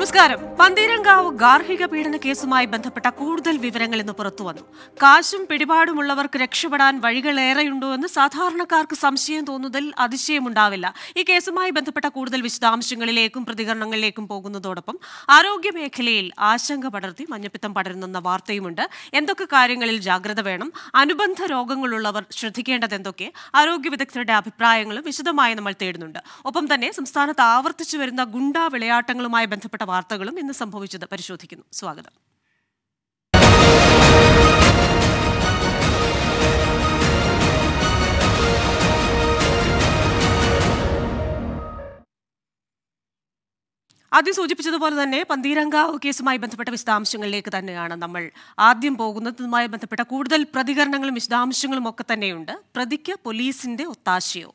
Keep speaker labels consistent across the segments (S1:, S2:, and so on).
S1: നമസ്കാരം പന്തീരങ്കാവ് ഗാർഹിക പീഡന കേസുമായി ബന്ധപ്പെട്ട കൂടുതൽ വിവരങ്ങൾ ഇന്ന് പുറത്തുവന്നു കാശും പിടിപാടുമുള്ളവർക്ക് രക്ഷപ്പെടാൻ ഏറെയുണ്ടോ എന്ന് സാധാരണക്കാർക്ക് സംശയം തോന്നുന്നതിൽ അതിശയമുണ്ടാവില്ല ഈ കേസുമായി ബന്ധപ്പെട്ട കൂടുതൽ വിശദാംശങ്ങളിലേക്കും പ്രതികരണങ്ങളിലേക്കും പോകുന്നതോടൊപ്പം ആരോഗ്യ മേഖലയിൽ ആശങ്ക പടർത്തി മഞ്ഞപ്പിത്തം പടരുന്നെന്ന വാർത്തയുമുണ്ട് എന്തൊക്കെ കാര്യങ്ങളിൽ ജാഗ്രത വേണം അനുബന്ധ രോഗങ്ങളുള്ളവർ ശ്രദ്ധിക്കേണ്ടത് എന്തൊക്കെ ആരോഗ്യ വിദഗ്ധരുടെ അഭിപ്രായങ്ങളും വിശദമായി നമ്മൾ തേടുന്നുണ്ട് ഒപ്പം തന്നെ സംസ്ഥാനത്ത് ആവർത്തിച്ചു വരുന്ന ഗുണ്ടാ വിളയാട്ടങ്ങളുമായി ബന്ധപ്പെട്ട വാർത്തകളും ഇന്ന് സംഭവിച്ചത് പരിശോധിക്കുന്നു സ്വാഗതം ആദ്യം സൂചിപ്പിച്ചതുപോലെ തന്നെ പന്തീരങ്കാവ് കേസുമായി ബന്ധപ്പെട്ട വിശദാംശങ്ങളിലേക്ക് തന്നെയാണ് നമ്മൾ ആദ്യം പോകുന്നതുമായി ബന്ധപ്പെട്ട കൂടുതൽ പ്രതികരണങ്ങളും വിശദാംശങ്ങളും ഒക്കെ തന്നെയുണ്ട് പ്രതിക്ക് പോലീസിന്റെ ഒത്താശയോ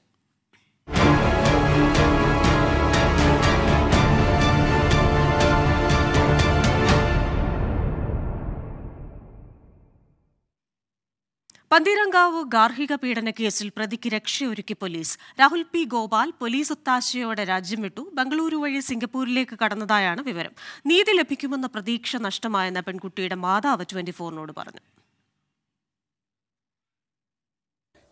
S1: പന്തീരങ്കാവ് ഗാർഹിക പീഡന കേസിൽ പ്രതിക്ക് രക്ഷയൊരുക്കി police Rahul P Gopal police ഒത്താശയോടെ രാജ്യം വിട്ടു ബംഗളൂരു വഴി സിംഗപ്പൂരിലേക്ക് കടന്നതായാണ് വിവരം നീതി ലഭിക്കുമെന്ന പ്രതീക്ഷ നഷ്ടമായെന്ന പെൺകുട്ടിയുടെ മാതാവ് ട്വന്റി ഫോറിനോട് പറഞ്ഞു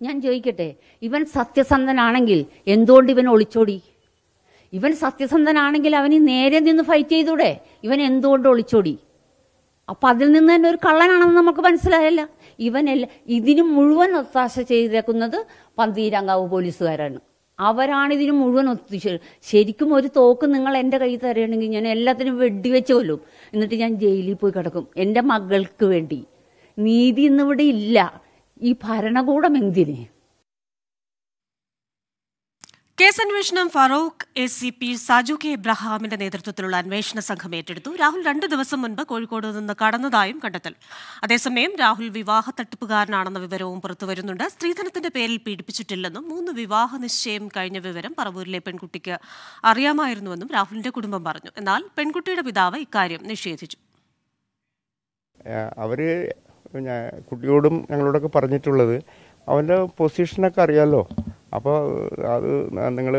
S2: ഞാൻ ചോദിക്കട്ടെ ഇവൻ സത്യസന്ധനാണെങ്കിൽ എന്തുകൊണ്ട് ഇവൻ ഒളിച്ചോടി ഇവൻ സത്യസന്ധനാണെങ്കിൽ അവന് നേരെ നിന്ന് ഫൈറ്റ് ചെയ്തൂടെ ഇവൻ എന്തുകൊണ്ട് ഒളിച്ചോടി അപ്പം അതിൽ നിന്ന് തന്നെ ഒരു കള്ളനാണെന്ന് നമുക്ക് മനസ്സിലായല്ല ഇവനല്ല ഇതിന് മുഴുവൻ ഒത്താശ ചെയ്തേക്കുന്നത് പന്തീരങ്കാവ് പോലീസുകാരാണ് അവരാണ് ഇതിന് മുഴുവൻ ഒത്തിച്ച് ശരിക്കും ഒരു തോക്ക് നിങ്ങൾ എൻ്റെ കയ്യിൽ തരണമെങ്കിൽ ഞാൻ എല്ലാത്തിനും വെടിവെച്ച് കൊല്ലും എന്നിട്ട് ഞാൻ ജയിലിൽ പോയി കിടക്കും എൻ്റെ മകൾക്ക് വേണ്ടി നീതി ഇന്നിവിടെ ഇല്ല ഈ ഭരണകൂടം എന്തിനേ
S1: കേസന്വേഷണം Feroke S C P Saju K ഇബ്രഹാമിന്റെ നേതൃത്വത്തിലുള്ള അന്വേഷണ സംഘം ഏറ്റെടുത്തു രാഹുൽ രണ്ട് ദിവസം മുൻപ് കോഴിക്കോട് നിന്ന് കടന്നതായും കണ്ടെത്തൽ അതേസമയം രാഹുൽ വിവാഹ തട്ടിപ്പുകാരനാണെന്ന വിവരവും പുറത്തുവരുന്നുണ്ട് സ്ത്രീധനത്തിന്റെ പേരിൽ പീഡിപ്പിച്ചിട്ടില്ലെന്നും മൂന്ന് വിവാഹ നിശ്ചയം കഴിഞ്ഞ വിവരം പറവൂരിലെ പെൺകുട്ടിക്ക് അറിയാമായിരുന്നുവെന്നും രാഹുലിന്റെ കുടുംബം പറഞ്ഞു എന്നാൽ പെൺകുട്ടിയുടെ പിതാവ് ഇക്കാര്യം നിഷേധിച്ചു
S3: അവര് കുട്ടിയോടും ഞങ്ങളോടൊക്കെ പറഞ്ഞിട്ടുള്ളത് അവൻ്റെ പൊസിഷനൊക്കെ അറിയാമല്ലോ അപ്പോൾ അത് നിങ്ങൾ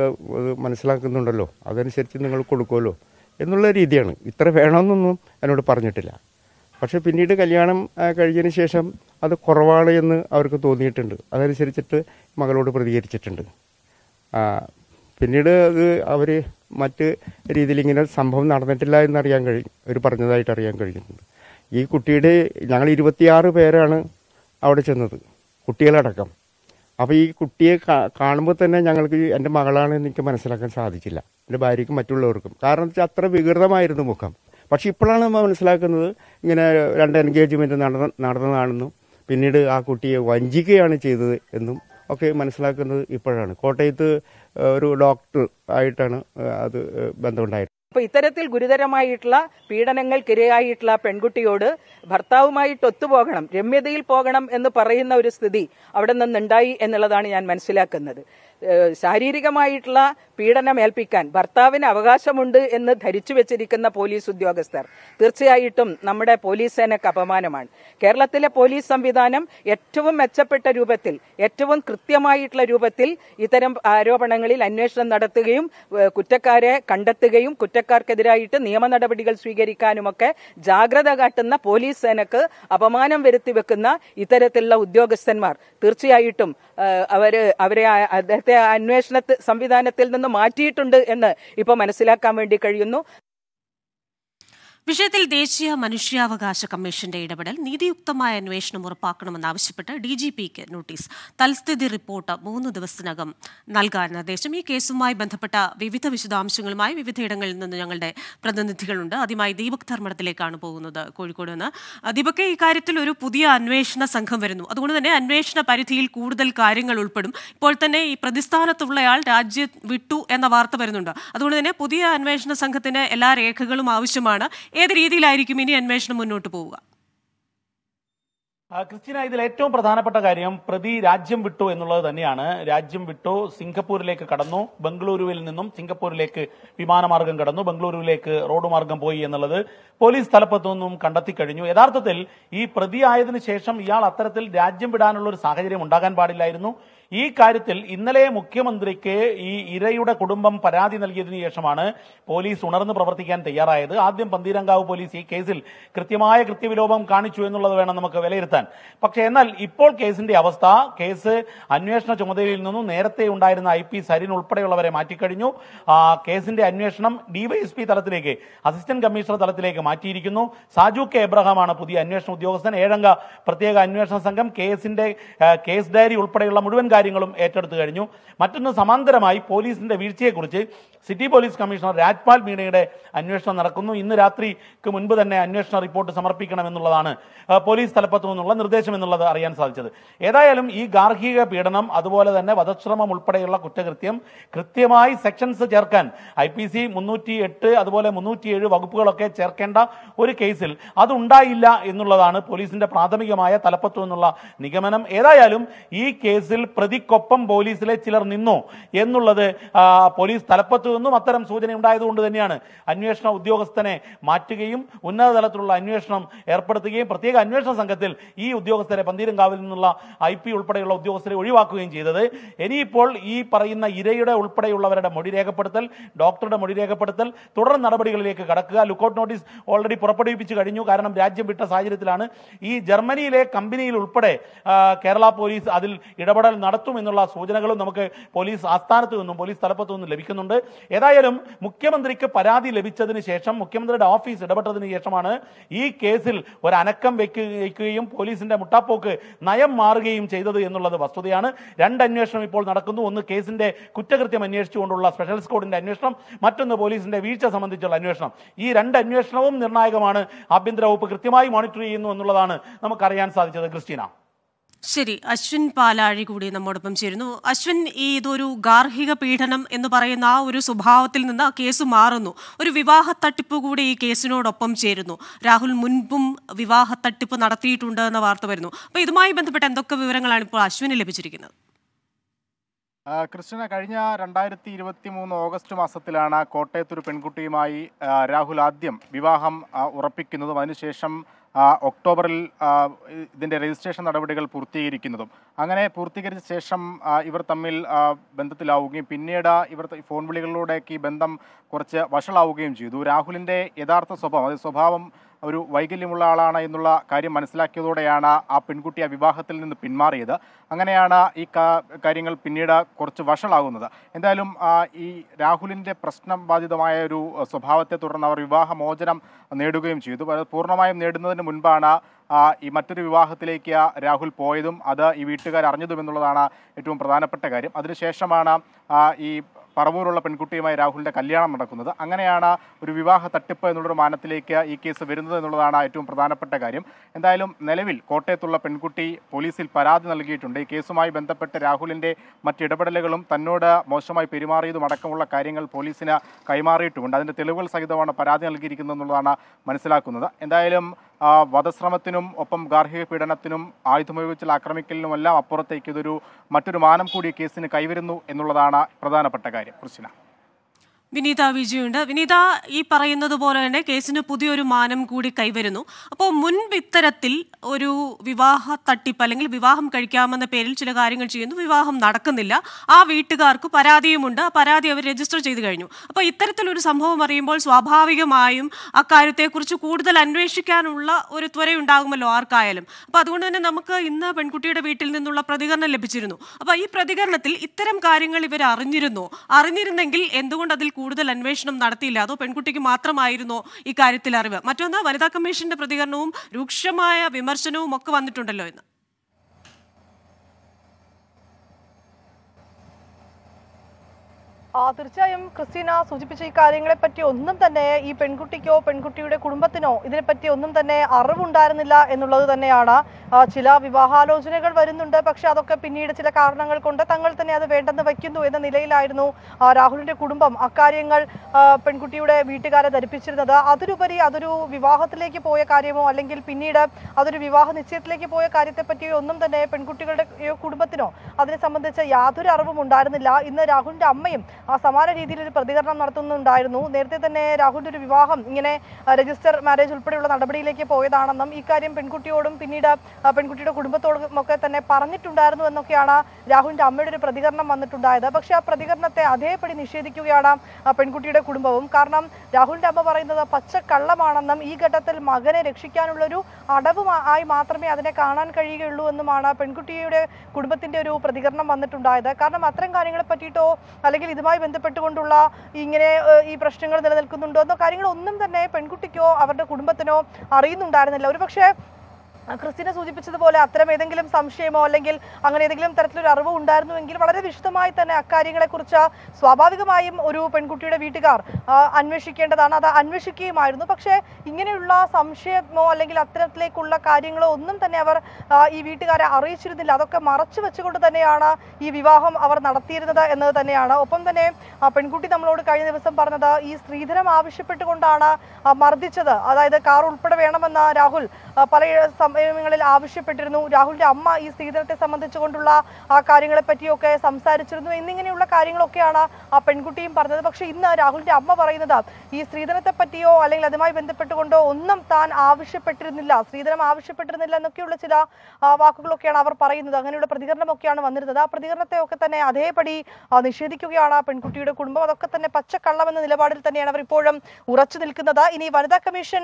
S3: മനസ്സിലാക്കുന്നുണ്ടല്ലോ അതനുസരിച്ച് നിങ്ങൾ കൊടുക്കുമല്ലോ എന്നുള്ള രീതിയാണ് ഇത്ര വേണമെന്നൊന്നും എന്നോട് പറഞ്ഞിട്ടില്ല പക്ഷേ പിന്നീട് കല്യാണം കഴിഞ്ഞതിന് ശേഷം അത് കുറവാണ് എന്ന് അവർക്ക് തോന്നിയിട്ടുണ്ട് അതനുസരിച്ചിട്ട് മകളോട് പ്രതികരിച്ചിട്ടുണ്ട് പിന്നീട് അത് അവർ മറ്റ് രീതിയിൽ ഇങ്ങനെ സംഭവം നടന്നിട്ടില്ല എന്നറിയാൻ കഴിയും അവർ പറഞ്ഞതായിട്ട് അറിയാൻ കഴിഞ്ഞിട്ടുണ്ട് ഈ കുട്ടിയുടെ ഞങ്ങൾ ഇരുപത്തിയാറ് പേരാണ് അവിടെ ചെന്നത് കുട്ടികളടക്കം അപ്പോൾ ഈ കുട്ടിയെ കാണുമ്പോൾ തന്നെ ഞങ്ങൾക്ക് എൻ്റെ മകളാണ് എനിക്ക് മനസ്സിലാക്കാൻ സാധിച്ചില്ല എൻ്റെ ഭാര്യയ്ക്കും മറ്റുള്ളവർക്കും കാരണം വെച്ചാൽ അത്ര വികൃതമായിരുന്നു മുഖം പക്ഷെ ഇപ്പോഴാണ് നമ്മൾ മനസ്സിലാക്കുന്നത് ഇങ്ങനെ രണ്ട് എൻഗേജ്മെൻറ്റ് നടന്ന നടന്നതാണെന്നും പിന്നീട് ആ കുട്ടിയെ വഞ്ചിക്കുകയാണ് ചെയ്തത് എന്നും ഒക്കെ മനസ്സിലാക്കുന്നത് ഇപ്പോഴാണ് കോട്ടയത്ത് ഒരു ഡോക്ടർ ആയിട്ടാണ് അത് ബന്ധമുണ്ടായത്
S4: അപ്പൊ ഇത്തരത്തിൽ ഗുരുതരമായിട്ടുള്ള പീഡനങ്ങൾക്കിരയായിട്ടുള്ള പെൺകുട്ടിയോട് ഭർത്താവുമായിട്ട് ഒത്തുപോകണം രമ്യതയിൽ പോകണം എന്ന് പറയുന്ന ഒരു സ്ഥിതി അവിടെ നിന്നുണ്ടായി എന്നുള്ളതാണ് ഞാൻ മനസ്സിലാക്കുന്നത് ശാരീരികമായിട്ടുള്ള പീഡനം ഏൽപ്പിക്കാൻ ഭർത്താവിന് അവകാശമുണ്ട് എന്ന് ധരിച്ചു വെച്ചിരിക്കുന്ന പോലീസ് ഉദ്യോഗസ്ഥർ തീർച്ചയായിട്ടും നമ്മുടെ പോലീസ് സേനക്ക് അപമാനമാണ് കേരളത്തിലെ പോലീസ് സംവിധാനം ഏറ്റവും മെച്ചപ്പെട്ട രൂപത്തിൽ ഏറ്റവും കൃത്യമായിട്ടുള്ള രൂപത്തിൽ ഇത്തരം ആരോപണങ്ങളിൽ അന്വേഷണം നടത്തുകയും കുറ്റക്കാരെ കണ്ടെത്തുകയും കുറ്റക്കാർക്കെതിരായിട്ട് നിയമ നടപടികൾ സ്വീകരിക്കാനുമൊക്കെ ജാഗ്രത കാട്ടുന്ന പോലീസ് സേനക്ക് അപമാനം വരുത്തി വെക്കുന്ന ഇത്തരത്തിലുള്ള ഉദ്യോഗസ്ഥന്മാർ തീർച്ചയായിട്ടും അവർ അവരെ അദ്ദേഹത്തെ അന്വേഷണ സംവിധാനത്തിൽ നിന്ന് മാറ്റിയിട്ടുണ്ട് എന്ന് ഇപ്പോൾ മനസ്സിലാക്കാൻ വേണ്ടി കഴിയുന്നു
S1: വിഷയത്തിൽ ദേശീയ മനുഷ്യാവകാശ കമ്മീഷന്റെ ഇടപെടൽ നീതിയുക്തമായ അന്വേഷണം ഉറപ്പാക്കണമെന്നാവശ്യപ്പെട്ട് ഡി ജി പിക്ക് നോട്ടീസ് തൽസ്ഥിതി റിപ്പോർട്ട് മൂന്ന് ദിവസത്തിനകം നൽകാൻ നിർദ്ദേശം ഈ കേസുമായി ബന്ധപ്പെട്ട വിവിധ വിശദാംശങ്ങളുമായി വിവിധയിടങ്ങളിൽ നിന്ന് ഞങ്ങളുടെ പ്രതിനിധികളുണ്ട് ആദ്യമായി ദീപക് ധർമ്മടത്തിലേക്കാണ് പോകുന്നത് കോഴിക്കോട് നിന്ന് ദീപക് കാര്യത്തിൽ ഒരു പുതിയ അന്വേഷണ സംഘം വരുന്നു അതുകൊണ്ട് തന്നെ അന്വേഷണ പരിധിയിൽ കൂടുതൽ കാര്യങ്ങൾ ഉൾപ്പെടും ഇപ്പോൾ തന്നെ ഈ പ്രതിസ്ഥാനത്തുള്ളയാൾ രാജ്യം വിട്ടു എന്ന വാർത്ത വരുന്നുണ്ട് അതുകൊണ്ട് തന്നെ പുതിയ അന്വേഷണ സംഘത്തിന് എല്ലാ രേഖകളും ആവശ്യമാണ് ഏത് രീതിയിലായിരിക്കും ഇനി അന്വേഷണം മുന്നോട്ട് പോവുക
S5: ക്രിസ്റ്റിന ഇതിൽ ഏറ്റവും പ്രധാനപ്പെട്ട കാര്യം പ്രതി രാജ്യം വിട്ടു എന്നുള്ളത് തന്നെയാണ് രാജ്യം വിട്ടു സിംഗപ്പൂരിലേക്ക് കടന്നു ബംഗളൂരുവിൽ നിന്നും സിംഗപ്പൂരിലേക്ക് വിമാനമാർഗം കടന്നു ബംഗളൂരുവിലേക്ക് റോഡ് മാർഗം പോയി എന്നുള്ളത് പോലീസ് തലപ്പത്തു നിന്നും കണ്ടെത്തി കഴിഞ്ഞു യഥാർത്ഥത്തിൽ ഈ പ്രതിയായതിനു ശേഷം ഇയാൾ അത്തരത്തിൽ രാജ്യം വിടാനുള്ള ഒരു സാഹചര്യം ഉണ്ടാകാൻ പാടില്ലായിരുന്നു ഈ കാര്യത്തിൽ ഇന്നലെ മുഖ്യമന്ത്രിക്ക് ഈ ഇരയുടെ കുടുംബം പരാതി നൽകിയതിനു ശേഷമാണ് പോലീസ് ഉണർന്ന് പ്രവർത്തിക്കാൻ തയ്യാറായത് ആദ്യം പന്തീരങ്കാവ് പോലീസ് ഈ കേസിൽ കൃത്യമായ കൃത്യവിലോപം കാണിച്ചു എന്നുള്ളത് വേണം നമുക്ക് വിലയിരുത്താൻ പക്ഷേ എന്നാൽ ഇപ്പോൾ കേസിന്റെ അവസ്ഥ കേസ് അന്വേഷണ ചുമതലയിൽ നിന്നും നേരത്തെ ഉണ്ടായിരുന്ന ഐ പി സരിൻ ഉൾപ്പെടെയുള്ളവരെ മാറ്റിക്കഴിഞ്ഞു കേസിന്റെ അന്വേഷണം ഡിവൈഎസ്പി തലത്തിലേക്ക് അസിസ്റ്റന്റ് കമ്മീഷണർ തലത്തിലേക്ക് മാറ്റിയിരിക്കുന്നു സാജു കെ എബ്രഹാമാണ് പുതിയ അന്വേഷണ ഉദ്യോഗസ്ഥൻ ഏഴംഗ പ്രത്യേക അന്വേഷണ സംഘം കേസിന്റെ കേസ് ഡയറി ഉൾപ്പെടെയുള്ള മുഴുവൻ കാര്യങ്ങളും ഏറ്റെടുത്തു കഴിഞ്ഞു മറ്റൊന്ന് സമാന്തരമായി പോലീസിന്റെ വീഴ്ചയെക്കുറിച്ച് സിറ്റി പോലീസ് കമ്മീഷണർ രാജ്പാൽ മീണയുടെ അന്വേഷണം നടക്കുന്നു ഇന്ന് രാത്രിക്ക് മുൻപ് തന്നെ അന്വേഷണ റിപ്പോർട്ട് സമർപ്പിക്കണമെന്നുള്ളതാണ് പോലീസ് തലപ്പത്തു നിന്നുള്ള നിർദ്ദേശം എന്നുള്ളത് അറിയാൻ സാധിച്ചത് ഏതായാലും ഈ ഗാർഹിക പീഡനം അതുപോലെ തന്നെ വധശ്രമം ഉൾപ്പെടെയുള്ള കുറ്റകൃത്യം കൃത്യമായി സെക്ഷൻസ് ചേർക്കാൻ ഐ പി സി മുന്നൂറ്റി എട്ട് അതുപോലെ മുന്നൂറ്റി ഏഴ് വകുപ്പുകളൊക്കെ ചേർക്കേണ്ട ഒരു കേസിൽ അതുണ്ടായില്ല എന്നുള്ളതാണ് പോലീസിന്റെ പ്രാഥമികമായ തലപ്പത്തു നിന്നുള്ള നിഗമനം ഏതായാലും ഈ കേസിൽ പ്രതിക്കൊപ്പം പോലീസിലെ ചിലർ നിന്നു എന്നുള്ളത് പോലീസ് തലപ്പത്തു നിന്നും അത്തരം സൂചന ഉണ്ടായതുകൊണ്ട് തന്നെയാണ് അന്വേഷണ ഉദ്യോഗസ്ഥനെ മാറ്റുകയും ഉന്നതതലത്തിലുള്ള അന്വേഷണം ഏർപ്പെടുത്തുകയും പ്രത്യേക അന്വേഷണ സംഘത്തിൽ ഈ ഉദ്യോഗസ്ഥരെ പന്തീരങ്കാവിൽ നിന്നുള്ള ഐ പി ഉൾപ്പെടെയുള്ള ഉദ്യോഗസ്ഥരെ ഒഴിവാക്കുകയും ചെയ്തത് ഇനിയിപ്പോൾ ഈ പറയുന്ന ഇരയുടെ ഉൾപ്പെടെയുള്ളവരുടെ മൊഴി രേഖപ്പെടുത്തൽ ഡോക്ടറുടെ മൊഴി രേഖപ്പെടുത്തൽ തുടർ നടപടികളിലേക്ക് കടക്കുക ലുക്കൌട്ട് നോട്ടീസ് ഓൾറെഡി പുറപ്പെടുവിപ്പിച്ചു കഴിഞ്ഞു കാരണം രാജ്യം വിട്ട സാഹചര്യത്തിലാണ് ഈ ജർമ്മനിയിലെ കമ്പനിയിൽ ഉൾപ്പെടെ കേരള പോലീസ് അതിൽ ഇടപെടൽ നടത്തും എന്നുള്ള സൂചനകളും നമുക്ക് പോലീസ് ആസ്ഥാനത്ത് നിന്നും പോലീസ് തലപ്പത്തു നിന്നും ലഭിക്കുന്നുണ്ട് ഏതായാലും മുഖ്യമന്ത്രിക്ക് പരാതി ലഭിച്ചതിന് ശേഷം മുഖ്യമന്ത്രിയുടെ ഓഫീസ് ഇടപെട്ടതിന് ശേഷമാണ് ഈ കേസിൽ ഒരു അനക്കം വെക്കുകയും പോലീസിന്റെ മുട്ടാപ്പോക്ക് നയം മാറുകയും ചെയ്തത് എന്നുള്ളത് വസ്തുതയാണ് രണ്ട് അന്വേഷണം ഇപ്പോൾ നടക്കുന്നു ഒന്ന് കേസിന്റെ കുറ്റകൃത്യം അന്വേഷിച്ചുകൊണ്ടുള്ള സ്പെഷ്യൽ സ്കോഡിന്റെ അന്വേഷണം മറ്റൊന്ന് പോലീസിന്റെ വീഴ്ച സംബന്ധിച്ചുള്ള അന്വേഷണം ഈ രണ്ട് അന്വേഷണവും നിർണായകമാണ് ആഭ്യന്തര വകുപ്പ് കൃത്യമായി മോണിറ്റർ ചെയ്യുന്നു എന്നുള്ളതാണ് നമുക്കറിയാൻ സാധിച്ചത് ക്രിസ്റ്റീന
S1: ശരി അശ്വിൻ പാലാഴി കൂടി നമ്മോടൊപ്പം ചേരുന്നു അശ്വിൻ ഈ ഇതൊരു ഗാർഹിക പീഡനം എന്ന് പറയുന്ന ആ ഒരു സ്വഭാവത്തിൽ നിന്ന് ആ കേസ് മാറുന്നു ഒരു വിവാഹ തട്ടിപ്പ് കൂടി ഈ കേസിനോടൊപ്പം ചേരുന്നു രാഹുൽ മുൻപും വിവാഹ തട്ടിപ്പ് നടത്തിയിട്ടുണ്ട് എന്ന വാർത്ത വരുന്നു അപ്പോൾ ഇതുമായി ബന്ധപ്പെട്ട എന്തൊക്കെ വിവരങ്ങളാണ് ഇപ്പോൾ അശ്വിന് ലഭിച്ചിരിക്കുന്നത്
S6: കൃഷ്ണ കഴിഞ്ഞ രണ്ടായിരത്തി ഇരുപത്തി മൂന്ന് ഓഗസ്റ്റ് മാസത്തിലാണ് കോട്ടയത്തൊരു പെൺകുട്ടിയുമായി രാഹുൽ ആദ്യം വിവാഹം ഉറപ്പിക്കുന്നതും അതിനുശേഷം ഒക്ടോബറിൽ ഇതിൻ്റെ രജിസ്ട്രേഷൻ നടപടികൾ പൂർത്തീകരിക്കുന്നതും അങ്ങനെ പൂർത്തീകരിച്ച ശേഷം ഇവർ തമ്മിൽ ബന്ധത്തിലാവുകയും പിന്നീട് ഇവർ ഫോൺ വിളികളിലൂടെയൊക്കെ ഈ ബന്ധം കുറച്ച് വഷളാവുകയും ചെയ്തു രാഹുലിൻ്റെ യഥാർത്ഥ സ്വഭാവം അതായത് സ്വഭാവം ഒരു വൈകല്യമുള്ള ആളാണ് എന്നുള്ള കാര്യം മനസ്സിലാക്കിയതോടെയാണ് ആ പെൺകുട്ടി ആ വിവാഹത്തിൽ നിന്ന് പിന്മാറിയത് അങ്ങനെയാണ് ഈ കാര്യങ്ങൾ പിന്നീട് കുറച്ച് വഷളാകുന്നത് എന്തായാലും ഈ രാഹുലിൻ്റെ പ്രശ്നം ബാധിതമായ ഒരു സ്വഭാവത്തെ തുടർന്ന് അവർ വിവാഹമോചനം നേടുകയും ചെയ്തു പൂർണ്ണമായും നേടുന്നതിന് മുൻപാണ് ഈ മറ്റൊരു വിവാഹത്തിലേക്ക് രാഹുൽ പോയതും അത് ഈ വീട്ടുകാർ അറിഞ്ഞതും എന്നുള്ളതാണ് ഏറ്റവും പ്രധാനപ്പെട്ട കാര്യം അതിനുശേഷമാണ് ഈ പറവൂരുള്ള പെൺകുട്ടിയുമായി രാഹുലിന്റെ കല്യാണം നടക്കുന്നത് അങ്ങനെയാണ് ഒരു വിവാഹ തട്ടിപ്പ് എന്നുള്ളൊരു മാനത്തിലേക്ക് ഈ കേസ് വരുന്നത് എന്നുള്ളതാണ് ഏറ്റവും പ്രധാനപ്പെട്ട കാര്യം എന്തായാലും നിലവിൽ കോട്ടയത്തുള്ള പെൺകുട്ടി പോലീസിൽ പരാതി നൽകിയിട്ടുണ്ട് ഈ കേസുമായി ബന്ധപ്പെട്ട് രാഹുലിന്റെ മറ്റിടപെടലുകളും തന്നോട് മോശമായി പെരുമാറിയതുമടക്കമുള്ള കാര്യങ്ങൾ പോലീസിന് കൈമാറിയിട്ടുമുണ്ട് അതിന്റെ തെളിവുകൾ സഹിതമാണ് പരാതി നൽകിയിരിക്കുന്നത് എന്നുള്ളതാണ് മനസ്സിലാക്കുന്നത് എന്തായാലും വധശ്രമത്തിനും ഒപ്പം ഗാർഹിക പീഡനത്തിനും ആയുധമുപയോഗിച്ചാൽ ആക്രമിക്കലിനുമെല്ലാം അപ്പുറത്തേക്ക് ഇതൊരു മറ്റൊരു മാനം കൂടിയ കേസിന് കൈവരുന്നു എന്നുള്ളതാണ് പ്രധാനപ്പെട്ട കാര്യം കൃഷ്ണ
S1: വിനീത വിജയുണ്ട് വിനീത ഈ പറയുന്നത് പോലെ തന്നെ കേസിന് പുതിയൊരു മാനം കൂടി കൈവരുന്നു അപ്പോൾ മുൻപ് ഇത്തരത്തിൽ ഒരു വിവാഹ തട്ടിപ്പ് അല്ലെങ്കിൽ വിവാഹം കഴിക്കാമെന്ന പേരിൽ ചില കാര്യങ്ങൾ ചെയ്യുന്നു വിവാഹം നടക്കുന്നില്ല ആ വീട്ടുകാർക്ക് പരാതിയുമുണ്ട് ആ പരാതി അവർ രജിസ്റ്റർ ചെയ്ത് കഴിഞ്ഞു അപ്പോൾ ഇത്തരത്തിലൊരു സംഭവം അറിയുമ്പോൾ സ്വാഭാവികമായും അക്കാര്യത്തെക്കുറിച്ച് കൂടുതൽ അന്വേഷിക്കാനുള്ള ഒരു ത്വരയുണ്ടാകുമല്ലോ ആർക്കായാലും അപ്പോൾ അതുകൊണ്ട് തന്നെ നമുക്ക് ഇന്ന് പെൺകുട്ടിയുടെ വീട്ടിൽ നിന്നുള്ള പ്രതികരണം ലഭിച്ചിരുന്നു അപ്പോൾ ഈ പ്രതികരണത്തിൽ ഇത്തരം കാര്യങ്ങൾ ഇവർ അറിഞ്ഞിരുന്നു അറിഞ്ഞിരുന്നെങ്കിൽ എന്തുകൊണ്ട് അതിൽ കൂടുതൽ അന്വേഷണം നടത്തിയില്ല അതോ പെൺകുട്ടിക്ക് മാത്രമായിരുന്നോ ഇക്കാര്യത്തിൽ അറിവ് മറ്റൊന്ന് വനിതാ കമ്മീഷന്റെ പ്രതികരണവും രൂക്ഷമായ വിമർശനവും ഒക്കെ വന്നിട്ടുണ്ടല്ലോ എന്ന്
S7: ആ തീർച്ചയായും ക്രിസ്റ്റീന സൂചിപ്പിച്ച ഈ പറ്റി ഒന്നും തന്നെ ഈ പെൺകുട്ടിക്കോ പെൺകുട്ടിയുടെ കുടുംബത്തിനോ ഇതിനെപ്പറ്റി ഒന്നും തന്നെ അറിവുണ്ടായിരുന്നില്ല എന്നുള്ളത് തന്നെയാണ് ചില വിവാഹാലോചനകൾ വരുന്നുണ്ട് പക്ഷെ അതൊക്കെ പിന്നീട് ചില കാരണങ്ങൾ കൊണ്ട് തങ്ങൾ തന്നെ അത് വേണ്ടെന്ന് വയ്ക്കുന്നു എന്ന നിലയിലായിരുന്നു രാഹുലിന്റെ കുടുംബം അക്കാര്യങ്ങൾ പെൺകുട്ടിയുടെ വീട്ടുകാരെ ധരിപ്പിച്ചിരുന്നത് അതിലുപരി അതൊരു വിവാഹത്തിലേക്ക് പോയ കാര്യമോ അല്ലെങ്കിൽ പിന്നീട് അതൊരു വിവാഹ നിശ്ചയത്തിലേക്ക് പോയ പറ്റിയോ ഒന്നും തന്നെ പെൺകുട്ടികളുടെ കുടുംബത്തിനോ അതിനെ സംബന്ധിച്ച് യാതൊരു അറിവും ഉണ്ടായിരുന്നില്ല ഇന്ന് രാഹുലിന്റെ അമ്മയും സമാന രീതിയിൽ ഒരു പ്രതികരണം നടത്തുന്നുണ്ടായിരുന്നു നേരത്തെ തന്നെ രാഹുലിന്റെ ഒരു വിവാഹം ഇങ്ങനെ രജിസ്റ്റർ മാരേജ് ഉൾപ്പെടെയുള്ള നടപടിയിലേക്ക് പോയതാണെന്നും ഇക്കാര്യം പെൺകുട്ടിയോടും പിന്നീട് പെൺകുട്ടിയുടെ കുടുംബത്തോടും ഒക്കെ തന്നെ പറഞ്ഞിട്ടുണ്ടായിരുന്നു എന്നൊക്കെയാണ് രാഹുലിന്റെ അമ്മയുടെ ഒരു പ്രതികരണം വന്നിട്ടുണ്ടായത് പക്ഷേ ആ പ്രതികരണത്തെ അതേപടി നിഷേധിക്കുകയാണ് പെൺകുട്ടിയുടെ കുടുംബവും കാരണം രാഹുലിന്റെ അമ്മ പറയുന്നത് പച്ചക്കള്ളമാണെന്നും ഈ ഘട്ടത്തിൽ മകനെ രക്ഷിക്കാനുള്ളൊരു അടവ് ആയി മാത്രമേ അതിനെ കാണാൻ കഴിയുകയുള്ളൂ എന്നുമാണ് പെൺകുട്ടിയുടെ കുടുംബത്തിന്റെ ഒരു പ്രതികരണം വന്നിട്ടുണ്ടായത് കാരണം അത്തരം കാര്യങ്ങളെ പറ്റിയിട്ടോ അല്ലെങ്കിൽ ഇതുമായി ഇതുമായി ബന്ധപ്പെട്ടുകൊണ്ടുള്ള ഇങ്ങനെ ഈ പ്രശ്നങ്ങൾ നിലനിൽക്കുന്നുണ്ടോ എന്നോ കാര്യങ്ങളൊന്നും തന്നെ പെൺകുട്ടിക്കോ അവരുടെ കുടുംബത്തിനോ അറിയുന്നുണ്ടായിരുന്നില്ല ഒരുപക്ഷേ ക്രിസ്റ്റിനെ സൂചിപ്പിച്ചതുപോലെ അത്തരം ഏതെങ്കിലും സംശയമോ അല്ലെങ്കിൽ അങ്ങനെ ഏതെങ്കിലും തരത്തിലൊരു അറിവ് ഉണ്ടായിരുന്നുവെങ്കിൽ വളരെ വിശദമായി തന്നെ അക്കാര്യങ്ങളെക്കുറിച്ച് സ്വാഭാവികമായും ഒരു പെൺകുട്ടിയുടെ വീട്ടുകാർ അന്വേഷിക്കേണ്ടതാണ് അത് അന്വേഷിക്കുകയുമായിരുന്നു പക്ഷേ ഇങ്ങനെയുള്ള സംശയമോ അല്ലെങ്കിൽ അത്തരത്തിലേക്കുള്ള കാര്യങ്ങളോ ഒന്നും തന്നെ അവർ ഈ വീട്ടുകാരെ അറിയിച്ചിരുന്നില്ല അതൊക്കെ മറച്ചു വെച്ചുകൊണ്ട് തന്നെയാണ് ഈ വിവാഹം അവർ നടത്തിയിരുന്നത് എന്നത് തന്നെയാണ് ഒപ്പം തന്നെ പെൺകുട്ടി നമ്മളോട് കഴിഞ്ഞ ദിവസം പറഞ്ഞത് ഈ സ്ത്രീധനം ആവശ്യപ്പെട്ടുകൊണ്ടാണ് മർദ്ദിച്ചത് അതായത് കാർ ഉൾപ്പെടെ വേണമെന്ന് രാഹുൽ പല സമയങ്ങളിൽ ആവശ്യപ്പെട്ടിരുന്നു രാഹുലിന്റെ അമ്മ ഈ സ്ത്രീധനത്തെ സംബന്ധിച്ചുകൊണ്ടുള്ള ആ കാര്യങ്ങളെ പറ്റിയൊക്കെ സംസാരിച്ചിരുന്നു എന്നിങ്ങനെയുള്ള കാര്യങ്ങളൊക്കെയാണ് ആ പെൺകുട്ടിയും പറഞ്ഞത് പക്ഷേ ഇന്ന് രാഹുലിന്റെ അമ്മ പറയുന്നത് ഈ സ്ത്രീധനത്തെ പറ്റിയോ അല്ലെങ്കിൽ അതുമായി ബന്ധപ്പെട്ടുകൊണ്ടോ ഒന്നും താൻ ആവശ്യപ്പെട്ടിരുന്നില്ല സ്ത്രീധനം ആവശ്യപ്പെട്ടിരുന്നില്ല എന്നൊക്കെയുള്ള ചില വാക്കുകളൊക്കെയാണ് അവർ പറയുന്നത് അങ്ങനെയുള്ള പ്രതികരണമൊക്കെയാണ് വന്നിരുന്നത് ആ പ്രതികരണത്തെ ഒക്കെ തന്നെ അതേപടി നിഷേധിക്കുകയാണ് ആ പെൺകുട്ടിയുടെ കുടുംബം അതൊക്കെ തന്നെ പച്ചക്കള്ളമെന്ന നിലപാടിൽ തന്നെയാണ് അവർ ഇപ്പോഴും ഉറച്ചു നിൽക്കുന്നത് ഇനി വനിതാ കമ്മീഷൻ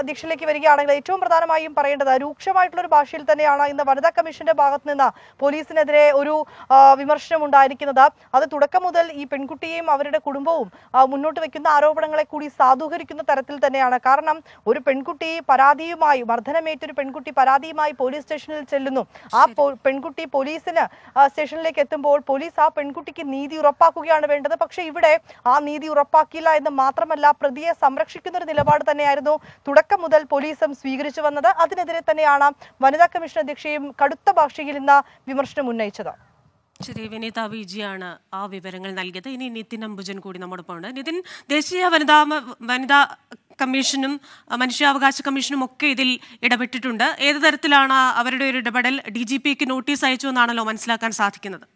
S7: അധ്യക്ഷയിലേക്ക് വരികയാണെങ്കിൽ ഏറ്റവും ഏറ്റവും പ്രധാനമായും പറയേണ്ടത് രൂക്ഷമായിട്ടുള്ള ഒരു ഭാഷയിൽ തന്നെയാണ് ഇന്ന് വനിതാ കമ്മീഷന്റെ ഭാഗത്ത് നിന്ന് പോലീസിനെതിരെ ഒരു വിമർശനം ഉണ്ടായിരിക്കുന്നത് അത് തുടക്കം മുതൽ ഈ പെൺകുട്ടിയെയും അവരുടെ കുടുംബവും മുന്നോട്ട് വെക്കുന്ന ആരോപണങ്ങളെ കൂടി സാധൂകരിക്കുന്ന തരത്തിൽ തന്നെയാണ് കാരണം ഒരു പെൺകുട്ടി പരാതിയുമായി മർദ്ദനമേറ്റൊരു പെൺകുട്ടി പരാതിയുമായി പോലീസ് സ്റ്റേഷനിൽ ചെല്ലുന്നു ആ പെൺകുട്ടി പോലീസിന് സ്റ്റേഷനിലേക്ക് എത്തുമ്പോൾ പോലീസ് ആ പെൺകുട്ടിക്ക് നീതി ഉറപ്പാക്കുകയാണ് വേണ്ടത് പക്ഷേ ഇവിടെ ആ നീതി ഉറപ്പാക്കിയില്ല എന്ന് മാത്രമല്ല പ്രതിയെ സംരക്ഷിക്കുന്ന ഒരു നിലപാട് തന്നെയായിരുന്നു തുടക്കം മുതൽ പോലീസും സ്വീകരിച്ചു തിരിച്ചു വന്നത് അതിനെതിരെ തന്നെയാണ് വനിതാ കമ്മീഷൻ അധ്യക്ഷയും കടുത്ത ഭാഷയിൽ ഇന്ന് വിമർശനം ഉന്നയിച്ചത്
S1: ശരി വിനീത വിജിയാണ് ആ വിവരങ്ങൾ നൽകിയത് ഇനി നിതിൻ അംബുജൻ കൂടി ഉണ്ട് നിതിൻ ദേശീയ വനിതാ വനിതാ കമ്മീഷനും മനുഷ്യാവകാശ കമ്മീഷനും ഒക്കെ ഇതിൽ ഇടപെട്ടിട്ടുണ്ട് ഏത് തരത്തിലാണ് അവരുടെ ഒരു ഇടപെടൽ ഡി ജി പിക്ക് നോട്ടീസ് അയച്ചു എന്നാണല്ലോ മനസ്സിലാക്കാൻ സാധിക്കുന്നത്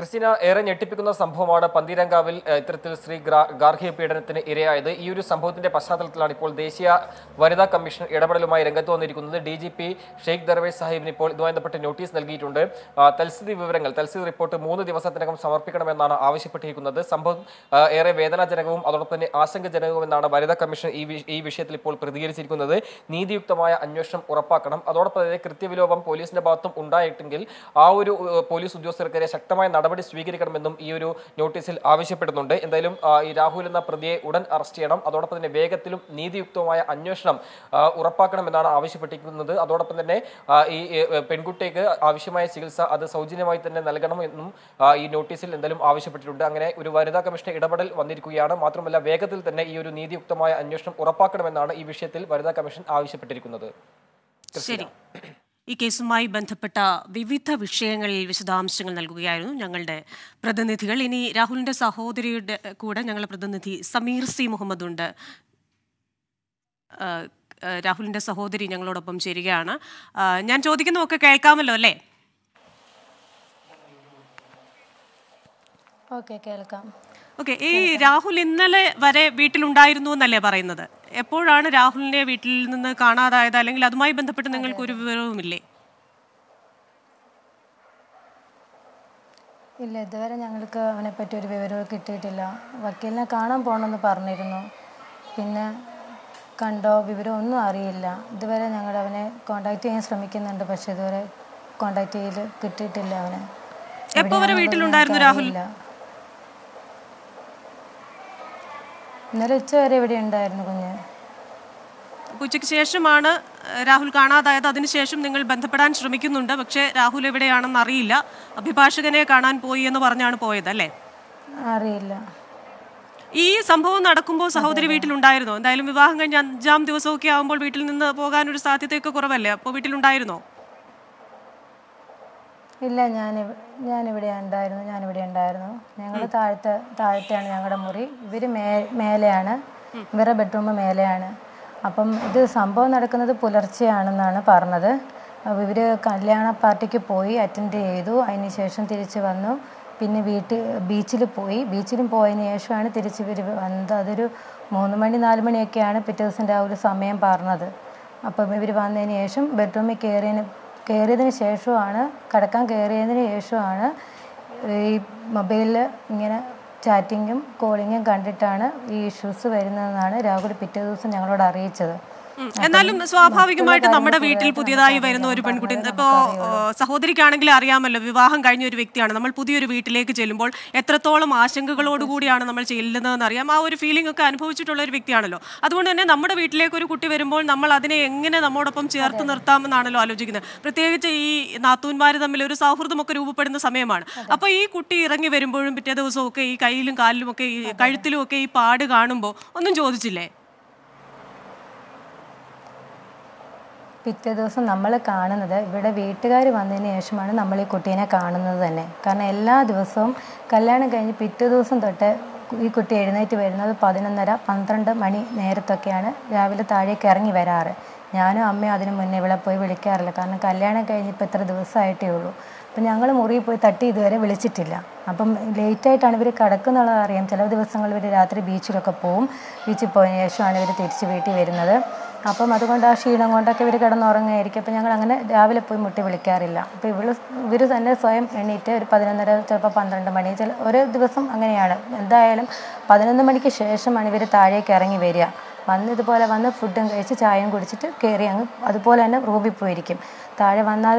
S8: ക്രിസ്റ്റീന ഏറെ ഞെട്ടിപ്പിക്കുന്ന സംഭവമാണ് പന്തീരങ്കാവിൽ ഇത്തരത്തിൽ സ്ത്രീ ഗാർഹിക പീഡനത്തിന് ഇരയായത് ഈ ഒരു സംഭവത്തിന്റെ പശ്ചാത്തലത്തിലാണ് ഇപ്പോൾ ദേശീയ വനിതാ കമ്മീഷൻ ഇടപെടലുമായി രംഗത്ത് വന്നിരിക്കുന്നത് D G P Shaik Darvesh സാഹിബിന് ഇപ്പോൾ ഇതുമായി ബന്ധപ്പെട്ട് നോട്ടീസ് നൽകിയിട്ടുണ്ട് തൽസ്ഥിതി വിവരങ്ങൾ തൽസ്ഥിതി റിപ്പോർട്ട് മൂന്ന് ദിവസത്തിനകം സമർപ്പിക്കണമെന്നാണ് ആവശ്യപ്പെട്ടിരിക്കുന്നത് സംഭവം ഏറെ വേദനാജനകവും അതോടൊപ്പം തന്നെ ആശങ്കജനകവുമെന്നാണ് വനിതാ കമ്മീഷൻ ഈ ഈ വിഷയത്തിൽ ഇപ്പോൾ പ്രതികരിച്ചിരിക്കുന്നത് നീതിയുക്തമായ അന്വേഷണം ഉറപ്പാക്കണം അതോടൊപ്പം തന്നെ കൃത്യവിലോപം പോലീസിന്റെ ഭാഗത്തും ഉണ്ടായിട്ടെങ്കിൽ ആ ഒരു പോലീസ് ഉദ്യോഗസ്ഥർക്കെതിരെ ശക്തമായ നടപടി നടപടി സ്വീകരിക്കണമെന്നും ഈ ഒരു നോട്ടീസിൽ ആവശ്യപ്പെടുന്നുണ്ട് എന്തായാലും ഈ രാഹുൽ എന്ന പ്രതിയെ ഉടൻ അറസ്റ്റ് ചെയ്യണം അതോടൊപ്പം തന്നെ വേഗത്തിലും നീതിയുക്തവുമായ അന്വേഷണം ഉറപ്പാക്കണമെന്നാണ് ആവശ്യപ്പെട്ടിരിക്കുന്നത് അതോടൊപ്പം തന്നെ ഈ പെൺകുട്ടിക്ക് ആവശ്യമായ ചികിത്സ അത് സൗജന്യമായി തന്നെ നൽകണമെന്നും ഈ നോട്ടീസിൽ എന്തായാലും ആവശ്യപ്പെട്ടിട്ടുണ്ട് അങ്ങനെ ഒരു വനിതാ കമ്മീഷന്റെ ഇടപെടൽ വന്നിരിക്കുകയാണ് മാത്രമല്ല വേഗത്തിൽ തന്നെ ഈ ഒരു നീതിയുക്തമായ അന്വേഷണം ഉറപ്പാക്കണമെന്നാണ് ഈ വിഷയത്തിൽ വനിതാ കമ്മീഷൻ ആവശ്യപ്പെട്ടിരിക്കുന്നത് ശരി
S1: ഈ കേസുമായി ബന്ധപ്പെട്ട വിവിധ വിഷയങ്ങളിൽ വിശദാംശങ്ങൾ നൽകുകയായിരുന്നു ഞങ്ങളുടെ പ്രതിനിധികൾ ഇനി രാഹുലിന്റെ സഹോദരിയുടെ കൂടെ ഞങ്ങളുടെ പ്രതിനിധി സമീർ സി മുഹമ്മദ് ഉണ്ട് രാഹുലിന്റെ സഹോദരി ഞങ്ങളോടൊപ്പം ചേരുകയാണ് ഞാൻ ചോദിക്കുന്നതൊക്കെ കേൾക്കാമല്ലോ അല്ലേ
S2: ഓക്കെ കേൾക്കാം
S1: ഓക്കെ ഈ രാഹുൽ ഇന്നലെ വരെ വീട്ടിലുണ്ടായിരുന്നു എന്നല്ലേ പറയുന്നത് എപ്പോഴാണ് രാഹുലിനെ വീട്ടിൽ നിന്ന് കാണാതായത് അല്ലെങ്കിൽ അതുമായി ബന്ധപ്പെട്ട് നിങ്ങൾക്ക് ഒരു വിവരവുമില്ലേ
S2: ഇല്ല ഇതുവരെ ഞങ്ങൾക്ക് അവനെ പറ്റി ഒരു വിവരവും കിട്ടിയിട്ടില്ല വക്കീലിനെ കാണാൻ പോകണമെന്ന് പറഞ്ഞിരുന്നു പിന്നെ കണ്ടോ വിവരം ഒന്നും അറിയില്ല ഇതുവരെ ഞങ്ങൾ അവനെ കോണ്ടാക്ട് ചെയ്യാൻ ശ്രമിക്കുന്നുണ്ട് പക്ഷെ ഇതുവരെ കോണ്ടാക്ട് ചെയ്ത് കിട്ടിയിട്ടില്ല അവനെ എപ്പോ വരെ വീട്ടിലുണ്ടായിരുന്നു രാഹുൽ ഇന്നലെ ഉച്ച വരെ ഇവിടെ ഉണ്ടായിരുന്നു കുഞ്ഞ്
S1: ഉച്ചയ്ക്ക് ശേഷമാണ് രാഹുൽ കാണാതായത് അതിനുശേഷം നിങ്ങൾ ബന്ധപ്പെടാൻ ശ്രമിക്കുന്നുണ്ട് പക്ഷേ രാഹുൽ എവിടെയാണെന്ന് അറിയില്ല അഭിഭാഷകനെ കാണാൻ പോയി എന്ന് പറഞ്ഞാണ് പോയത് അല്ലേ അറിയില്ല ഈ സംഭവം നടക്കുമ്പോൾ സഹോദരി വീട്ടിലുണ്ടായിരുന്നോ എന്തായാലും വിവാഹം കഴിഞ്ഞ അഞ്ചാം ദിവസമൊക്കെ ആകുമ്പോൾ വീട്ടിൽ നിന്ന് പോകാനൊരു സാധ്യതയൊക്കെ കുറവല്ലേ അപ്പോൾ വീട്ടിലുണ്ടായിരുന്നോ
S2: ഇല്ല ഞാൻ ഞാനിവിടെ ഉണ്ടായിരുന്നു ഞാനിവിടെ ഉണ്ടായിരുന്നു ഞങ്ങൾ താഴത്തെ താഴത്തെയാണ് ഞങ്ങളുടെ മുറി ഇവർ മേ മേലെയാണ് ഇവരുടെ ബെഡ്റൂം മേലെയാണ് അപ്പം ഇത് സംഭവം നടക്കുന്നത് പുലർച്ചെയാണെന്നാണ് പറഞ്ഞത് ഇവർ കല്യാണ പാർട്ടിക്ക് പോയി അറ്റൻഡ് ചെയ്തു ശേഷം തിരിച്ച് വന്നു പിന്നെ വീട്ടിൽ ബീച്ചിൽ പോയി ബീച്ചിലും പോയതിന് ശേഷമാണ് തിരിച്ച് ഇവർ വന്നത് അതൊരു മൂന്ന് മണി നാല് മണിയൊക്കെയാണ് പിറ്റേ ദിവസം രാവിലെ സമയം പറഞ്ഞത് അപ്പം ഇവർ വന്നതിന് ശേഷം ബെഡ്റൂമിൽ കയറിയതിന് കയറിയതിന് ശേഷമാണ് കടക്കാൻ കയറിയതിന് ശേഷമാണ് ഈ മൊബൈലിൽ ഇങ്ങനെ ചാറ്റിങ്ങും കോളിങ്ങും കണ്ടിട്ടാണ് ഈ ഇഷ്യൂസ് വരുന്നതെന്നാണ് രാഹുൽ പിറ്റേ ദിവസം ഞങ്ങളോട് അറിയിച്ചത്
S1: എന്നാലും സ്വാഭാവികമായിട്ട് നമ്മുടെ വീട്ടിൽ പുതിയതായി വരുന്ന ഒരു പെൺകുട്ടി ഇപ്പോ സഹോദരിക്കാണെങ്കിൽ അറിയാമല്ലോ വിവാഹം കഴിഞ്ഞ ഒരു വ്യക്തിയാണ് നമ്മൾ പുതിയൊരു വീട്ടിലേക്ക് ചെല്ലുമ്പോൾ എത്രത്തോളം ആശങ്കകളോടുകൂടിയാണ് നമ്മൾ ചെല്ലുന്നതെന്ന് അറിയാം ആ ഒരു ഫീലിംഗ് ഒക്കെ അനുഭവിച്ചിട്ടുള്ള ഒരു വ്യക്തിയാണല്ലോ അതുകൊണ്ട് തന്നെ നമ്മുടെ വീട്ടിലേക്ക് ഒരു കുട്ടി വരുമ്പോൾ നമ്മൾ അതിനെ എങ്ങനെ നമ്മോടൊപ്പം ചേർത്ത് നിർത്താമെന്നാണല്ലോ ആലോചിക്കുന്നത് പ്രത്യേകിച്ച് ഈ നാത്തൂന്മാർ തമ്മിൽ ഒരു സൗഹൃദമൊക്കെ രൂപപ്പെടുന്ന സമയമാണ് അപ്പോൾ ഈ കുട്ടി ഇറങ്ങി വരുമ്പോഴും പിറ്റേ ദിവസമൊക്കെ ഈ കയ്യിലും കാലിലും ഒക്കെ ഈ കഴുത്തിലും ഒക്കെ ഈ പാട് കാണുമ്പോൾ ഒന്നും ചോദിച്ചില്ലേ
S2: പിറ്റേ ദിവസം നമ്മൾ കാണുന്നത് ഇവിടെ വീട്ടുകാർ വന്നതിന് ശേഷമാണ് നമ്മൾ ഈ കുട്ടീനെ കാണുന്നത് തന്നെ കാരണം എല്ലാ ദിവസവും കല്യാണം കഴിഞ്ഞ് പിറ്റേ ദിവസം തൊട്ട് ഈ കുട്ടി എഴുന്നേറ്റ് വരുന്നത് പതിനൊന്നര പന്ത്രണ്ട് മണി നേരത്തൊക്കെയാണ് രാവിലെ താഴേക്ക് ഇറങ്ങി വരാറ് ഞാനും അമ്മയും അതിനു മുന്നേ ഇവിടെ പോയി വിളിക്കാറില്ല കാരണം കല്യാണം ഇപ്പോൾ ഇത്ര ദിവസമായിട്ടേ ഉള്ളൂ അപ്പം ഞങ്ങൾ മുറിയിൽ പോയി തട്ടി ഇതുവരെ വിളിച്ചിട്ടില്ല അപ്പം ലേറ്റായിട്ടാണ് ഇവർ കിടക്കുന്നുള്ളത് അറിയാം ചില ദിവസങ്ങൾ ഇവർ രാത്രി ബീച്ചിലൊക്കെ പോവും ബീച്ചിൽ പോയതിനു ശേഷമാണ് ഇവർ തിരിച്ച് വീട്ടിൽ വരുന്നത് അപ്പം അതുകൊണ്ട് ആ ക്ഷീണം കൊണ്ടൊക്കെ ഇവർ കിടന്നുറങ്ങുകയായിരിക്കും അപ്പം ഞങ്ങൾ അങ്ങനെ രാവിലെ പോയി മുട്ടി വിളിക്കാറില്ല അപ്പം ഇവള് ഇവർ തന്നെ സ്വയം എണീറ്റ് ഒരു പതിനൊന്നര ചിലപ്പോൾ പന്ത്രണ്ട് മണി ചില ഒരു ദിവസം അങ്ങനെയാണ് എന്തായാലും പതിനൊന്ന് മണിക്ക് ശേഷമാണ് ഇവർ താഴേക്ക് ഇറങ്ങി വരിക വന്ന് ഇതുപോലെ വന്ന് ഫുഡും കഴിച്ച് ചായയും കുടിച്ചിട്ട് കയറി അങ്ങ് അതുപോലെ തന്നെ റൂമിൽ പോയിരിക്കും താഴെ വന്നാൽ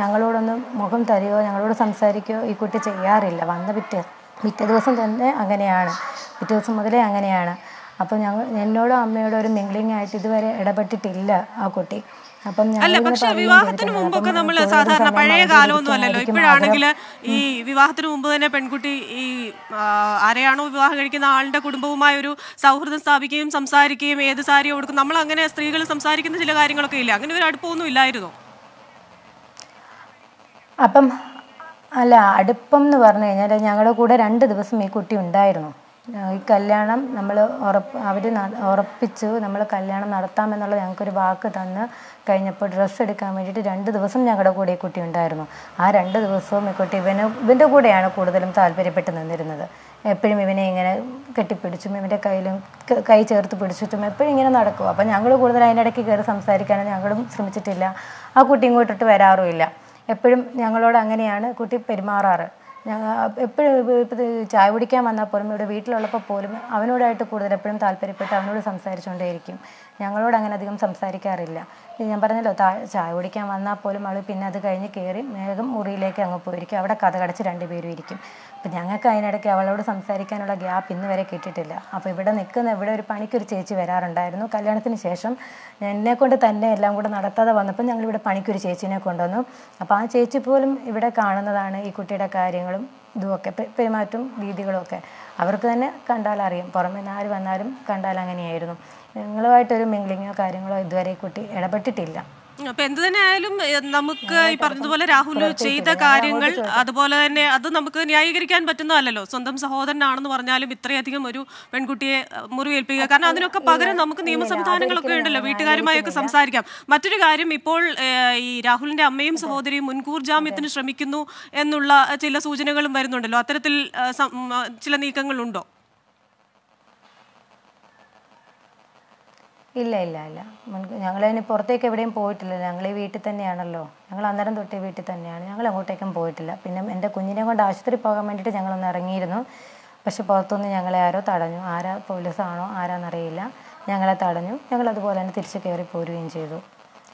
S2: ഞങ്ങളോടൊന്നും മുഖം തരികയോ ഞങ്ങളോട് സംസാരിക്കുകയോ ഈ കുട്ടി ചെയ്യാറില്ല വന്ന പിറ്റേ പിറ്റേ ദിവസം തന്നെ അങ്ങനെയാണ് പിറ്റേ ദിവസം മുതലേ അങ്ങനെയാണ് അപ്പൊ ഞങ്ങൾ എന്നോടും അമ്മയോടും ഒരു മിംഗ്ലിംഗ് ആയിട്ട് ഇതുവരെ ഇടപെട്ടിട്ടില്ല ആ കുട്ടി അപ്പം അല്ല പക്ഷെ വിവാഹത്തിന് മുമ്പൊക്കെ നമ്മൾ സാധാരണ പഴയ കാലമൊന്നും അല്ലല്ലോ ഇപ്പോഴാണെങ്കിൽ
S1: ഈ വിവാഹത്തിന് മുമ്പ് തന്നെ പെൺകുട്ടി ഈ ആരെയാണോ വിവാഹം കഴിക്കുന്ന ആളുടെ കുടുംബവുമായ ഒരു സൗഹൃദം സ്ഥാപിക്കുകയും സംസാരിക്കുകയും ഏത് സാരി കൊടുക്കും നമ്മൾ അങ്ങനെ സ്ത്രീകൾ സംസാരിക്കുന്ന ചില കാര്യങ്ങളൊക്കെ ഇല്ല അങ്ങനെ ഒരു അടുപ്പമൊന്നും ഇല്ലായിരുന്നു
S2: അപ്പം അല്ല അടുപ്പം എന്ന് പറഞ്ഞു കഴിഞ്ഞാൽ ഞങ്ങളുടെ കൂടെ രണ്ട് ദിവസം ഈ കുട്ടി ഉണ്ടായിരുന്നു ഈ കല്യാണം നമ്മൾ ഉറപ്പ് അവർ ഉറപ്പിച്ചു നമ്മൾ കല്യാണം നടത്താമെന്നുള്ള ഞങ്ങൾക്കൊരു വാക്ക് തന്ന് കഴിഞ്ഞപ്പോൾ ഡ്രസ്സ് എടുക്കാൻ വേണ്ടിയിട്ട് രണ്ട് ദിവസം ഞങ്ങളുടെ കൂടെ ഈ കുട്ടി ഉണ്ടായിരുന്നു ആ രണ്ട് ദിവസവും ഈ കുട്ടി ഇവന് ഇവൻ്റെ കൂടെയാണ് കൂടുതലും താല്പര്യപ്പെട്ട് നിന്നിരുന്നത് എപ്പോഴും ഇവനെ ഇങ്ങനെ കെട്ടിപ്പിടിച്ചും ഇവൻ്റെ കയ്യിലും കൈ ചേർത്ത് പിടിച്ചിട്ടും എപ്പോഴും ഇങ്ങനെ നടക്കും അപ്പം ഞങ്ങൾ കൂടുതൽ അതിൻ്റെ ഇടയ്ക്ക് കയറി സംസാരിക്കാനും ഞങ്ങളും ശ്രമിച്ചിട്ടില്ല ആ കുട്ടി ഇങ്ങോട്ടിട്ട് വരാറുമില്ല എപ്പോഴും ഞങ്ങളോട് അങ്ങനെയാണ് കുട്ടി പെരുമാറാറ് എപ്പോഴും ഇപ്പം ചായ കുടിക്കാൻ വന്നാൽ പോലും ഇവിടെ വീട്ടിലുള്ളപ്പോൾ പോലും അവനോടായിട്ട് കൂടുതൽ എപ്പോഴും താല്പര്യപ്പെട്ട് അവനോട് സംസാരിച്ചുകൊണ്ടേയിരിക്കും ഞങ്ങളോട് അങ്ങനെ അധികം സംസാരിക്കാറില്ല ഞാൻ പറഞ്ഞല്ലോ താ ചായ കുടിക്കാൻ വന്നാൽ പോലും അവൾ പിന്നെ അത് കഴിഞ്ഞ് കയറി മേഘം മുറിയിലേക്ക് അങ്ങ് പോയിരിക്കും അവിടെ കഥകടച്ച് രണ്ടുപേരും ഇരിക്കും അപ്പം ഞങ്ങൾക്ക് അതിനിടയ്ക്ക് അവളോട് സംസാരിക്കാനുള്ള ഗ്യാപ്പ് ഇന്ന് വരെ കിട്ടിയിട്ടില്ല അപ്പോൾ ഇവിടെ നിൽക്കുന്ന ഇവിടെ ഒരു പണിക്കൊരു ചേച്ചി വരാറുണ്ടായിരുന്നു കല്യാണത്തിന് ശേഷം എന്നെ കൊണ്ട് തന്നെ എല്ലാം കൂടെ നടത്താതെ വന്നപ്പോൾ ഞങ്ങളിവിടെ പണിക്കൊരു ചേച്ചിനെ കൊണ്ടുവന്നു അപ്പോൾ ആ ചേച്ചി പോലും ഇവിടെ കാണുന്നതാണ് ഈ കുട്ടിയുടെ കാര്യങ്ങളും ഇതുമൊക്കെ പെരുമാറ്റവും രീതികളുമൊക്കെ അവർക്ക് തന്നെ കണ്ടാൽ അറിയും പുറമേ നിന്ന് ആര് വന്നാലും കണ്ടാൽ അങ്ങനെയായിരുന്നു ഞങ്ങളുമായിട്ടൊരു മിംഗ്ലിങ്ങോ കാര്യങ്ങളോ ഇതുവരെ കുട്ടി ഇടപെട്ടിട്ടില്ല
S1: അപ്പൊ എന്ത് തന്നെ ആയാലും നമുക്ക് ഈ പറഞ്ഞതുപോലെ രാഹുൽ ചെയ്ത കാര്യങ്ങൾ അതുപോലെ തന്നെ അത് നമുക്ക് ന്യായീകരിക്കാൻ പറ്റുന്നതല്ലോ സ്വന്തം സഹോദരനാണെന്ന് പറഞ്ഞാലും ഇത്രയധികം ഒരു പെൺകുട്ടിയെ മുറിവേൽപ്പിക്കുക കാരണം അതിനൊക്കെ പകരം നമുക്ക് നിയമസംവിധാനങ്ങളൊക്കെ ഉണ്ടല്ലോ വീട്ടുകാരുമായൊക്കെ സംസാരിക്കാം മറ്റൊരു കാര്യം ഇപ്പോൾ ഈ രാഹുലിന്റെ അമ്മയും സഹോദരിയും മുൻകൂർ ജാമ്യത്തിന് ശ്രമിക്കുന്നു എന്നുള്ള ചില സൂചനകളും വരുന്നുണ്ടല്ലോ അത്തരത്തിൽ ചില നീക്കങ്ങളുണ്ടോ
S2: ഇല്ല ഇല്ല ഇല്ല ഞങ്ങൾ അതിന് പുറത്തേക്ക് എവിടെയും പോയിട്ടില്ല ഞങ്ങൾ ഈ വീട്ടിൽ തന്നെയാണല്ലോ ഞങ്ങൾ അന്നേരം തൊട്ടേ വീട്ടിൽ തന്നെയാണ് ഞങ്ങൾ അങ്ങോട്ടേക്കും പോയിട്ടില്ല പിന്നെ എൻ്റെ കുഞ്ഞിനെ കൊണ്ട് ആശുപത്രി പോകാൻ വേണ്ടിയിട്ട് ഞങ്ങളൊന്ന് ഇറങ്ങിയിരുന്നു പക്ഷെ പുറത്തുനിന്ന് ഞങ്ങളെ ആരോ തടഞ്ഞു ആരാ പോലീസാണോ ആരാന്നറിയില്ല ഞങ്ങളെ തടഞ്ഞു ഞങ്ങൾ അതുപോലെ തന്നെ തിരിച്ചു കയറി പോരുകയും ചെയ്തു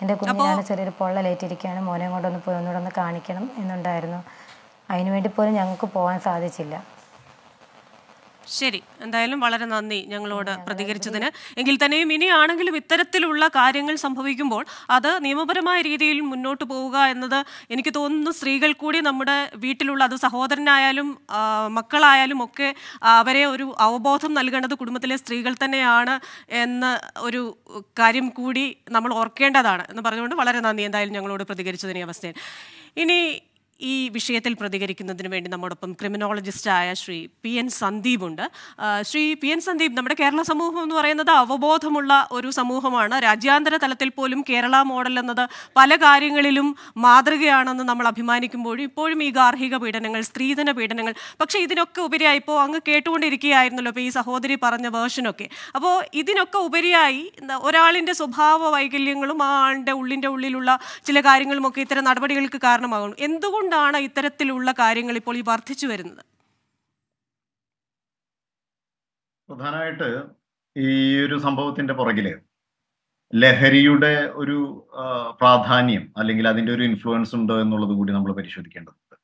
S2: എൻ്റെ കുഞ്ഞിനാണ് ചെറിയൊരു പൊള്ളലേറ്റിരിക്കുകയാണ് മോനെ കൊണ്ടൊന്ന് പോയി ഒന്നുകൂടെ ഒന്ന് കാണിക്കണം എന്നുണ്ടായിരുന്നു അതിനുവേണ്ടി പോലും ഞങ്ങൾക്ക് പോകാൻ സാധിച്ചില്ല
S1: ശരി എന്തായാലും വളരെ നന്ദി ഞങ്ങളോട് പ്രതികരിച്ചതിന് എങ്കിൽ തന്നെയും ഇനിയാണെങ്കിലും ഇത്തരത്തിലുള്ള കാര്യങ്ങൾ സംഭവിക്കുമ്പോൾ അത് നിയമപരമായ രീതിയിൽ മുന്നോട്ട് പോവുക എന്നത് എനിക്ക് തോന്നുന്നു സ്ത്രീകൾ കൂടി നമ്മുടെ വീട്ടിലുള്ള അത് സഹോദരനായാലും മക്കളായാലും ഒക്കെ അവരെ ഒരു അവബോധം നൽകേണ്ടത് കുടുംബത്തിലെ സ്ത്രീകൾ തന്നെയാണ് എന്ന ഒരു കാര്യം കൂടി നമ്മൾ ഓർക്കേണ്ടതാണ് എന്ന് പറഞ്ഞുകൊണ്ട് വളരെ നന്ദി എന്തായാലും ഞങ്ങളോട് പ്രതികരിച്ചതിന് അവസ്ഥയിൽ ഇനി ഈ വിഷയത്തിൽ പ്രതികരിക്കുന്നതിന് വേണ്ടി നമ്മോടൊപ്പം ക്രിമിനോളജിസ്റ്റായ ശ്രീ പി എൻ സന്ദീപ് ഉണ്ട് ശ്രീ പി എൻ സന്ദീപ് നമ്മുടെ കേരള സമൂഹം എന്ന് പറയുന്നത് അവബോധമുള്ള ഒരു സമൂഹമാണ് രാജ്യാന്തര തലത്തിൽ പോലും കേരള മോഡൽ എന്നത് പല കാര്യങ്ങളിലും മാതൃകയാണെന്ന് നമ്മൾ അഭിമാനിക്കുമ്പോഴും ഇപ്പോഴും ഈ ഗാർഹിക പീഡനങ്ങൾ സ്ത്രീധന പീഡനങ്ങൾ പക്ഷേ ഇതിനൊക്കെ ഉപരിയായി ഇപ്പോൾ അങ്ങ് കേട്ടുകൊണ്ടിരിക്കുകയായിരുന്നല്ലോ ഇപ്പോൾ ഈ സഹോദരി പറഞ്ഞ വേർഷനൊക്കെ അപ്പോൾ ഇതിനൊക്കെ ഉപരിയായി ഒരാളിൻ്റെ സ്വഭാവ വൈകല്യങ്ങളും ആ ആളുടെ ഉള്ളിൻ്റെ ഉള്ളിലുള്ള ചില കാര്യങ്ങളുമൊക്കെ ഇത്തരം നടപടികൾക്ക് കാരണമാകുന്നു എന്തുകൊണ്ട് അതുകൊണ്ടാണ് ഇത്തരത്തിലുള്ള കാര്യങ്ങൾ ഇപ്പോൾ ഈ വർദ്ധിച്ചു വരുന്നത്
S9: പ്രധാനമായിട്ട് ഈ ഒരു സംഭവത്തിന്റെ പുറകില് ലഹരിയുടെ ഒരു പ്രാധാന്യം അല്ലെങ്കിൽ അതിന്റെ ഒരു ഇൻഫ്ലുവൻസ് ഉണ്ടോ എന്നുള്ളത് കൂടി നമ്മൾ പരിശോധിക്കേണ്ടതുണ്ട്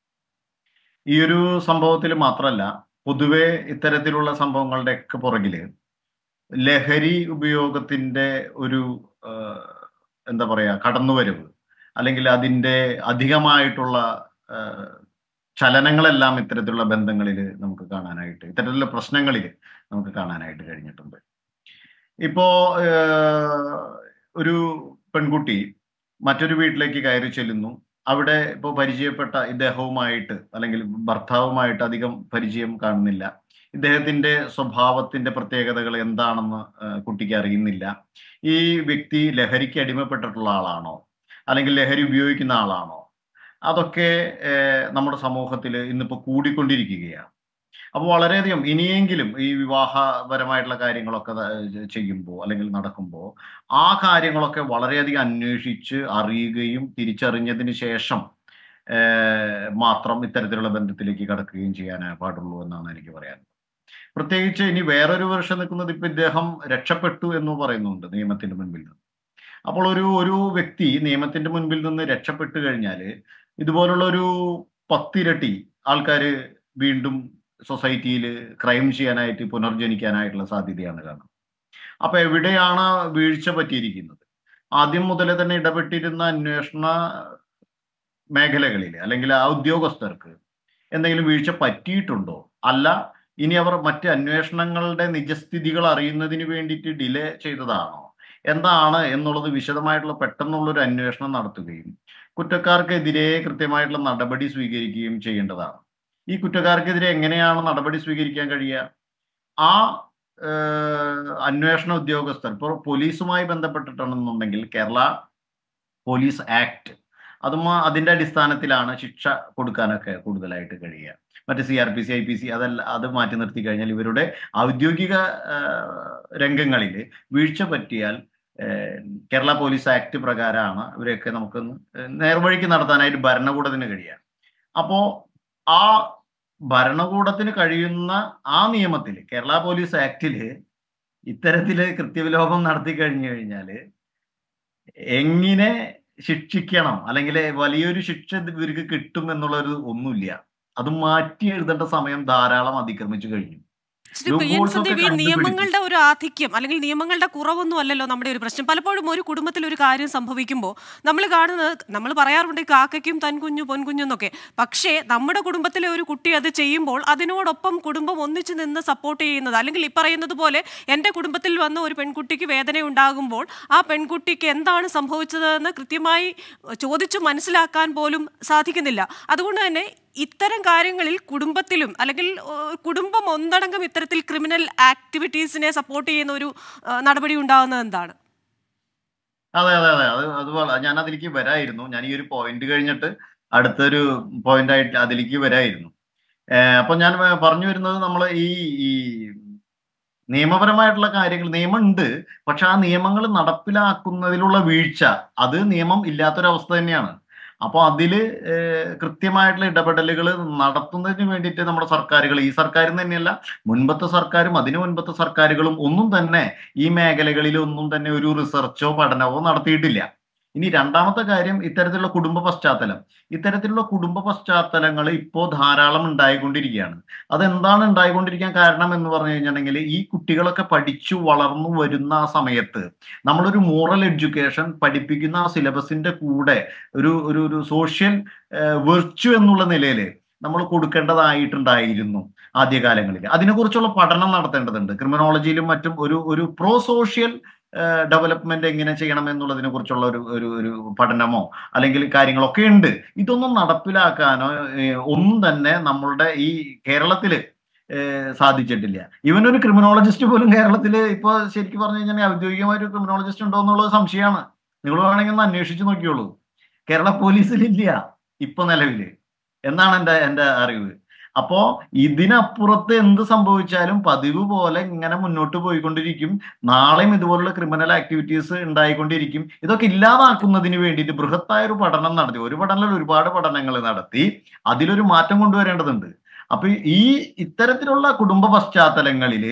S9: ഈ ഒരു സംഭവത്തിൽ മാത്രമല്ല പൊതുവെ ഇത്തരത്തിലുള്ള സംഭവങ്ങളുടെയൊക്കെ പുറകില് ലഹരി ഉപയോഗത്തിന്റെ ഒരു എന്താ പറയാ കടന്നുവരവ് അല്ലെങ്കിൽ അതിന്റെ അധികമായിട്ടുള്ള ചലനങ്ങളെല്ലാം ഇത്തരത്തിലുള്ള ബന്ധങ്ങളിൽ നമുക്ക് കാണാനായിട്ട് ഇത്തരത്തിലുള്ള പ്രശ്നങ്ങളിൽ നമുക്ക് കാണാനായിട്ട് കഴിഞ്ഞിട്ടുണ്ട് ഇപ്പോ ഒരു പെൺകുട്ടി മറ്റൊരു വീട്ടിലേക്ക് കയറി ചെല്ലുന്നു അവിടെ ഇപ്പോൾ പരിചയപ്പെട്ട ഇദ്ദേഹവുമായിട്ട് അല്ലെങ്കിൽ ഭർത്താവുമായിട്ട് അധികം പരിചയം കാണുന്നില്ല ഇദ്ദേഹത്തിന്റെ സ്വഭാവത്തിന്റെ പ്രത്യേകതകൾ എന്താണെന്ന് കുട്ടിക്ക് അറിയുന്നില്ല ഈ വ്യക്തി ലഹരിക്ക് അടിമപ്പെട്ടിട്ടുള്ള ആളാണോ അല്ലെങ്കിൽ ലഹരി ഉപയോഗിക്കുന്ന ആളാണോ അതൊക്കെ നമ്മുടെ സമൂഹത്തിൽ ഇന്നിപ്പോൾ കൂടിക്കൊണ്ടിരിക്കുകയാണ് അപ്പോൾ വളരെയധികം ഇനിയെങ്കിലും ഈ വിവാഹപരമായിട്ടുള്ള കാര്യങ്ങളൊക്കെ ചെയ്യുമ്പോൾ അല്ലെങ്കിൽ നടക്കുമ്പോൾ ആ കാര്യങ്ങളൊക്കെ വളരെയധികം അന്വേഷിച്ച് അറിയുകയും തിരിച്ചറിഞ്ഞതിന് ശേഷം മാത്രം ഇത്തരത്തിലുള്ള ബന്ധത്തിലേക്ക് കടക്കുകയും ചെയ്യാൻ പാടുള്ളൂ എന്നാണ് എനിക്ക് പറയാനുള്ളത് പ്രത്യേകിച്ച് ഇനി വേറൊരു വർഷം നിൽക്കുന്നത് ഇപ്പം ഇദ്ദേഹം രക്ഷപ്പെട്ടു എന്ന് പറയുന്നുണ്ട് നിയമത്തിന്റെ മുൻപിൽ നിന്ന് അപ്പോൾ ഒരു ഒരു വ്യക്തി നിയമത്തിന്റെ മുൻപിൽ നിന്ന് രക്ഷപ്പെട്ടു കഴിഞ്ഞാൽ ഇതുപോലുള്ള ഒരു പത്തിരട്ടി ആൾക്കാർ വീണ്ടും സൊസൈറ്റിയിൽ ക്രൈം ചെയ്യാനായിട്ട് പുനർജനിക്കാനായിട്ടുള്ള സാധ്യതയാണ് കാരണം അപ്പൊ എവിടെയാണ് വീഴ്ച പറ്റിയിരിക്കുന്നത് ആദ്യം മുതലേ തന്നെ ഇടപെട്ടിരുന്ന അന്വേഷണ മേഖലകളിൽ അല്ലെങ്കിൽ ആ ഉദ്യോഗസ്ഥർക്ക് എന്തെങ്കിലും വീഴ്ച പറ്റിയിട്ടുണ്ടോ അല്ല ഇനി അവർ മറ്റ് അന്വേഷണങ്ങളുടെ നിജസ്ഥിതികൾ അറിയുന്നതിന് വേണ്ടിയിട്ട് ഡിലേ ചെയ്തതാണോ എന്താണ് എന്നുള്ളത് വിശദമായിട്ടുള്ള പെട്ടെന്നുള്ളൊരു അന്വേഷണം നടത്തുകയും കുറ്റക്കാർക്കെതിരെ കൃത്യമായിട്ടുള്ള നടപടി സ്വീകരിക്കുകയും ചെയ്യേണ്ടതാണ് ഈ കുറ്റക്കാർക്കെതിരെ എങ്ങനെയാണ് നടപടി സ്വീകരിക്കാൻ കഴിയുക ആ അന്വേഷണ ഉദ്യോഗസ്ഥർ ഇപ്പോൾ പോലീസുമായി ബന്ധപ്പെട്ടിട്ടാണെന്നുണ്ടെങ്കിൽ കേരള പോലീസ് ആക്ട് അതും അതിന്റെ അടിസ്ഥാനത്തിലാണ് ശിക്ഷ കൊടുക്കാനൊക്കെ കൂടുതലായിട്ട് കഴിയുക മറ്റ് C R P C I P C അതല്ല അത് മാറ്റി നിർത്തി കഴിഞ്ഞാൽ ഇവരുടെ ഔദ്യോഗിക രംഗങ്ങളിൽ വീഴ്ച പറ്റിയാൽ കേരള പോലീസ് ആക്ട് പ്രകാരമാണ് ഇവരെയൊക്കെ നമുക്ക് നേർവഴിക്ക് നടത്താനായിട്ട് ഭരണകൂടത്തിന് കഴിയുക അപ്പോ ആ ഭരണകൂടത്തിന് കഴിയുന്ന ആ നിയമത്തിൽ കേരള പോലീസ് ആക്ടില് ഇത്തരത്തിൽ കൃത്യവിലോപം നടത്തി കഴിഞ്ഞു കഴിഞ്ഞാൽ എങ്ങനെ ശിക്ഷിക്കണം അല്ലെങ്കിൽ വലിയൊരു ശിക്ഷ ഇവർക്ക് കിട്ടും എന്നുള്ളൊരു ഒന്നുമില്ല അത് മാറ്റി എഴുതേണ്ട സമയം ധാരാളം അതിക്രമിച്ചു കഴിഞ്ഞു ശ്രീ ഈ നിയമങ്ങളുടെ
S1: ഒരു ആധിക്യം അല്ലെങ്കിൽ നിയമങ്ങളുടെ കുറവൊന്നും അല്ലല്ലോ നമ്മുടെ ഒരു പ്രശ്നം പലപ്പോഴും ഒരു കുടുംബത്തിൽ ഒരു കാര്യം സംഭവിക്കുമ്പോൾ നമ്മൾ കാണുന്നത് നമ്മൾ പറയാറുണ്ട് കാക്കയ്ക്കും തൻകുഞ്ഞു എന്നൊക്കെ പക്ഷേ നമ്മുടെ കുടുംബത്തിലെ ഒരു കുട്ടി അത് ചെയ്യുമ്പോൾ അതിനോടൊപ്പം കുടുംബം ഒന്നിച്ചു നിന്ന് സപ്പോർട്ട് ചെയ്യുന്നത് അല്ലെങ്കിൽ ഈ പറയുന്നത് പോലെ എൻ്റെ കുടുംബത്തിൽ വന്ന ഒരു പെൺകുട്ടിക്ക് വേദന ഉണ്ടാകുമ്പോൾ ആ പെൺകുട്ടിക്ക് എന്താണ് സംഭവിച്ചതെന്ന് കൃത്യമായി ചോദിച്ചു മനസ്സിലാക്കാൻ പോലും സാധിക്കുന്നില്ല അതുകൊണ്ട് തന്നെ ഇത്തരം കാര്യങ്ങളിൽ കുടുംബത്തിലും അല്ലെങ്കിൽ കുടുംബം ഒന്നടങ്കം ഇത്തരത്തിൽ ക്രിമിനൽ ആക്ടിവിറ്റീസിനെ സപ്പോർട്ട് ചെയ്യുന്ന ഒരു നടപടി ഉണ്ടാകുന്നത് എന്താണ്
S9: അതെ അതെ അതെ അത് അതുപോലെ ഞാൻ അതിലേക്ക് വരായിരുന്നു ഞാൻ ഈ ഒരു പോയിന്റ് കഴിഞ്ഞിട്ട് അടുത്തൊരു പോയിന്റ് ആയിട്ട് അതിലേക്ക് വരായിരുന്നു അപ്പൊ ഞാൻ പറഞ്ഞു വരുന്നത് നമ്മൾ ഈ ഈ നിയമപരമായിട്ടുള്ള കാര്യങ്ങൾ നിയമമുണ്ട് പക്ഷെ ആ നിയമങ്ങൾ നടപ്പിലാക്കുന്നതിലുള്ള വീഴ്ച അത് നിയമം ഇല്ലാത്തൊരവസ്ഥ തന്നെയാണ് അപ്പോൾ അതിൽ കൃത്യമായിട്ടുള്ള ഇടപെടലുകൾ നടത്തുന്നതിന് വേണ്ടിയിട്ട് നമ്മുടെ സർക്കാരുകൾ ഈ സർക്കാരും തന്നെയല്ല മുൻപത്തെ സർക്കാരും അതിനു മുൻപത്തെ സർക്കാരുകളും ഒന്നും തന്നെ ഈ മേഖലകളിൽ ഒന്നും തന്നെ ഒരു റിസർച്ചോ പഠനമോ നടത്തിയിട്ടില്ല ഇനി രണ്ടാമത്തെ കാര്യം ഇത്തരത്തിലുള്ള കുടുംബ പശ്ചാത്തലം ഇത്തരത്തിലുള്ള കുടുംബ പശ്ചാത്തലങ്ങൾ ഇപ്പോൾ ധാരാളം ഉണ്ടായിക്കൊണ്ടിരിക്കുകയാണ് അതെന്താണ് ഉണ്ടായിക്കൊണ്ടിരിക്കാൻ കാരണം എന്ന് പറഞ്ഞു കഴിഞ്ഞിട്ടുണ്ടെങ്കിൽ ഈ കുട്ടികളൊക്കെ പഠിച്ചു വളർന്നു വരുന്ന ആ സമയത്ത് നമ്മളൊരു മോറൽ എഡ്യൂക്കേഷൻ പഠിപ്പിക്കുന്ന ആ സിലബസിന്റെ കൂടെ ഒരു ഒരു ഒരു സോഷ്യൽ വെർച്വ എന്നുള്ള നിലയിൽ നമ്മൾ കൊടുക്കേണ്ടതായിട്ടുണ്ടായിരുന്നു ആദ്യകാലങ്ങളിൽ അതിനെക്കുറിച്ചുള്ള പഠനം നടത്തേണ്ടതുണ്ട് ക്രിമിനോളജിയിലും മറ്റും ഒരു ഒരു പ്രോ സോഷ്യൽ ഡെവലപ്മെന്റ് എങ്ങനെ ചെയ്യണം എന്നുള്ളതിനെ കുറിച്ചുള്ള ഒരു ഒരു ഒരു പഠനമോ അല്ലെങ്കിൽ കാര്യങ്ങളൊക്കെ ഉണ്ട് ഇതൊന്നും നടപ്പിലാക്കാനോ ഒന്നും തന്നെ നമ്മളുടെ ഈ കേരളത്തില് സാധിച്ചിട്ടില്ല ഇവൻ ഒരു ക്രിമിനോളജിസ്റ്റ് പോലും കേരളത്തിൽ ഇപ്പൊ ശരിക്കും പറഞ്ഞു കഴിഞ്ഞാൽ ഔദ്യോഗികമായ ഒരു ക്രിമിനോളജിസ്റ്റ് ഉണ്ടോ എന്നുള്ളത് സംശയമാണ് നിങ്ങൾ വേണമെങ്കിൽ ഒന്ന് അന്വേഷിച്ചു നോക്കിയോളൂ കേരള ഇല്ല ഇപ്പൊ നിലവില് എന്നാണ് എന്റെ എന്റെ അറിവ് അപ്പോ ഇതിനപ്പുറത്ത് എന്ത് സംഭവിച്ചാലും പതിവ് പോലെ ഇങ്ങനെ മുന്നോട്ട് പോയിക്കൊണ്ടിരിക്കും നാളെയും ഇതുപോലുള്ള ക്രിമിനൽ ആക്ടിവിറ്റീസ് ഉണ്ടായിക്കൊണ്ടിരിക്കും ഇതൊക്കെ ഇല്ലാതാക്കുന്നതിന് വേണ്ടിയിട്ട് ബൃഹത്തായ ഒരു പഠനം നടത്തി ഒരു പഠനത്തിൽ ഒരുപാട് പഠനങ്ങൾ നടത്തി അതിലൊരു മാറ്റം കൊണ്ടുവരേണ്ടതുണ്ട് അപ്പൊ ഈ ഇത്തരത്തിലുള്ള കുടുംബ പശ്ചാത്തലങ്ങളിൽ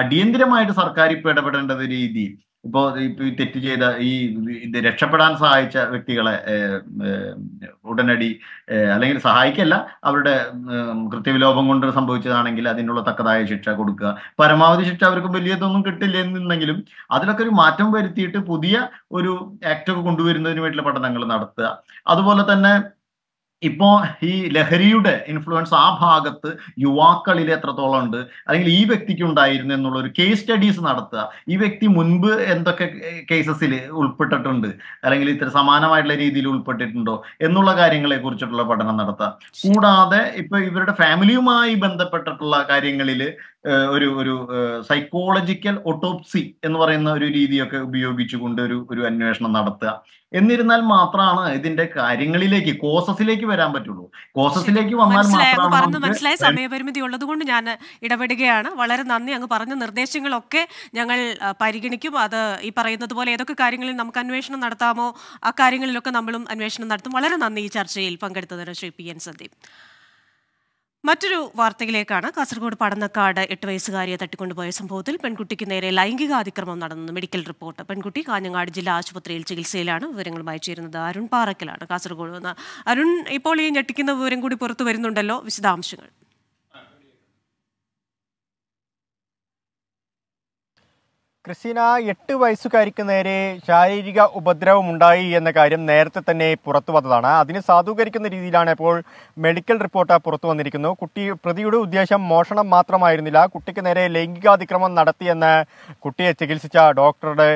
S9: അടിയന്തിരമായിട്ട് സർക്കാർ ഇപ്പൊ ഇടപെടേണ്ടത് രീതി ഇപ്പോ ഈ തെറ്റ് ചെയ്ത ഈ ഇത് രക്ഷപ്പെടാൻ സഹായിച്ച വ്യക്തികളെ ഉടനടി അല്ലെങ്കിൽ സഹായിക്കല്ല അവരുടെ കൃത്യവിലോപം കൊണ്ട് സംഭവിച്ചതാണെങ്കിൽ അതിനുള്ള തക്കതായ ശിക്ഷ കൊടുക്കുക പരമാവധി ശിക്ഷ അവർക്ക് വലിയതൊന്നും കിട്ടില്ല എന്നുണ്ടെങ്കിലും അതിലൊക്കെ ഒരു മാറ്റം വരുത്തിയിട്ട് പുതിയ ഒരു ആക്ട് ഒക്കെ കൊണ്ടുവരുന്നതിന് വേണ്ടിയുള്ള പഠനങ്ങൾ നടത്തുക അതുപോലെ തന്നെ ഇപ്പോ ഈ ലഹരിയുടെ ഇൻഫ്ലുവൻസ് ആ ഭാഗത്ത് യുവാക്കളിൽ എത്രത്തോളം ഉണ്ട് അല്ലെങ്കിൽ ഈ വ്യക്തിക്ക് ഉണ്ടായിരുന്നു എന്നുള്ള ഒരു കേസ് സ്റ്റഡീസ് നടത്തുക ഈ വ്യക്തി മുൻപ് എന്തൊക്കെ കേസസിൽ ഉൾപ്പെട്ടിട്ടുണ്ട് അല്ലെങ്കിൽ ഇത്ര സമാനമായിട്ടുള്ള രീതിയിൽ ഉൾപ്പെട്ടിട്ടുണ്ടോ എന്നുള്ള കാര്യങ്ങളെ കുറിച്ചിട്ടുള്ള പഠനം നടത്തുക കൂടാതെ ഇപ്പൊ ഇവരുടെ ഫാമിലിയുമായി ബന്ധപ്പെട്ടിട്ടുള്ള കാര്യങ്ങളിൽ ഒരു ഒരു സൈക്കോളജിക്കൽ ഒട്ടോപ്സി എന്ന് പറയുന്ന ഒരു രീതിയൊക്കെ ഉപയോഗിച്ചുകൊണ്ട് ഒരു ഒരു അന്വേഷണം നടത്തുക എന്നിരുന്നാൽ മാത്രമാണ് ഇതിന്റെ കാര്യങ്ങളിലേക്ക് കോസസിലേക്ക് വരാൻ പറ്റുള്ളൂ കോസസിലേക്ക് വന്നാൽ പറഞ്ഞു മനസ്സിലായ
S1: സമയപരിമിതി ഉള്ളതുകൊണ്ട് ഞാൻ ഇടപെടുകയാണ് വളരെ നന്ദി അങ്ങ് പറഞ്ഞ നിർദ്ദേശങ്ങളൊക്കെ ഞങ്ങൾ പരിഗണിക്കും അത് ഈ പറയുന്നത് പോലെ ഏതൊക്കെ കാര്യങ്ങളിൽ നമുക്ക് അന്വേഷണം നടത്താമോ ആ കാര്യങ്ങളിലൊക്കെ നമ്മളും അന്വേഷണം നടത്തും വളരെ നന്ദി ഈ ചർച്ചയിൽ പങ്കെടുത്തതിന് ശ്രീ പി എൻ സന്ദീപ് മറ്റൊരു വാർത്തയിലേക്കാണ് കാസർഗോഡ് പടന്നക്കാട് എട്ട് വയസ്സുകാരിയെ തട്ടിക്കൊണ്ടുപോയ സംഭവത്തിൽ പെൺകുട്ടിക്ക് നേരെ ലൈംഗിക അതിക്രമം നടന്നു മെഡിക്കൽ റിപ്പോർട്ട് പെൺകുട്ടി കാഞ്ഞങ്ങാട് ജില്ലാ ആശുപത്രിയിൽ ചികിത്സയിലാണ് വിവരങ്ങളുമായി ചേരുന്നത് അരുൺ പാറക്കലാണ് കാസർഗോഡ് വന്ന് അരുൺ ഇപ്പോൾ ഈ ഞെട്ടിക്കുന്ന വിവരം കൂടി പുറത്തു വരുന്നുണ്ടല്ലോ വിശദാംശങ്ങൾ
S10: ക്രിസ്റ്റീന എട്ട് വയസ്സുകാരിക്ക് നേരെ ശാരീരിക ഉപദ്രവം ഉണ്ടായി എന്ന കാര്യം നേരത്തെ തന്നെ പുറത്തു വന്നതാണ് അതിന് സാധൂകരിക്കുന്ന രീതിയിലാണ് ഇപ്പോൾ മെഡിക്കൽ റിപ്പോർട്ട് പുറത്തു വന്നിരിക്കുന്നു കുട്ടി പ്രതിയുടെ ഉദ്ദേശം മോഷണം മാത്രമായിരുന്നില്ല കുട്ടിക്ക് നേരെ ലൈംഗികാതിക്രമം നടത്തിയെന്ന് കുട്ടിയെ ചികിത്സിച്ച ഡോക്ടറുടെ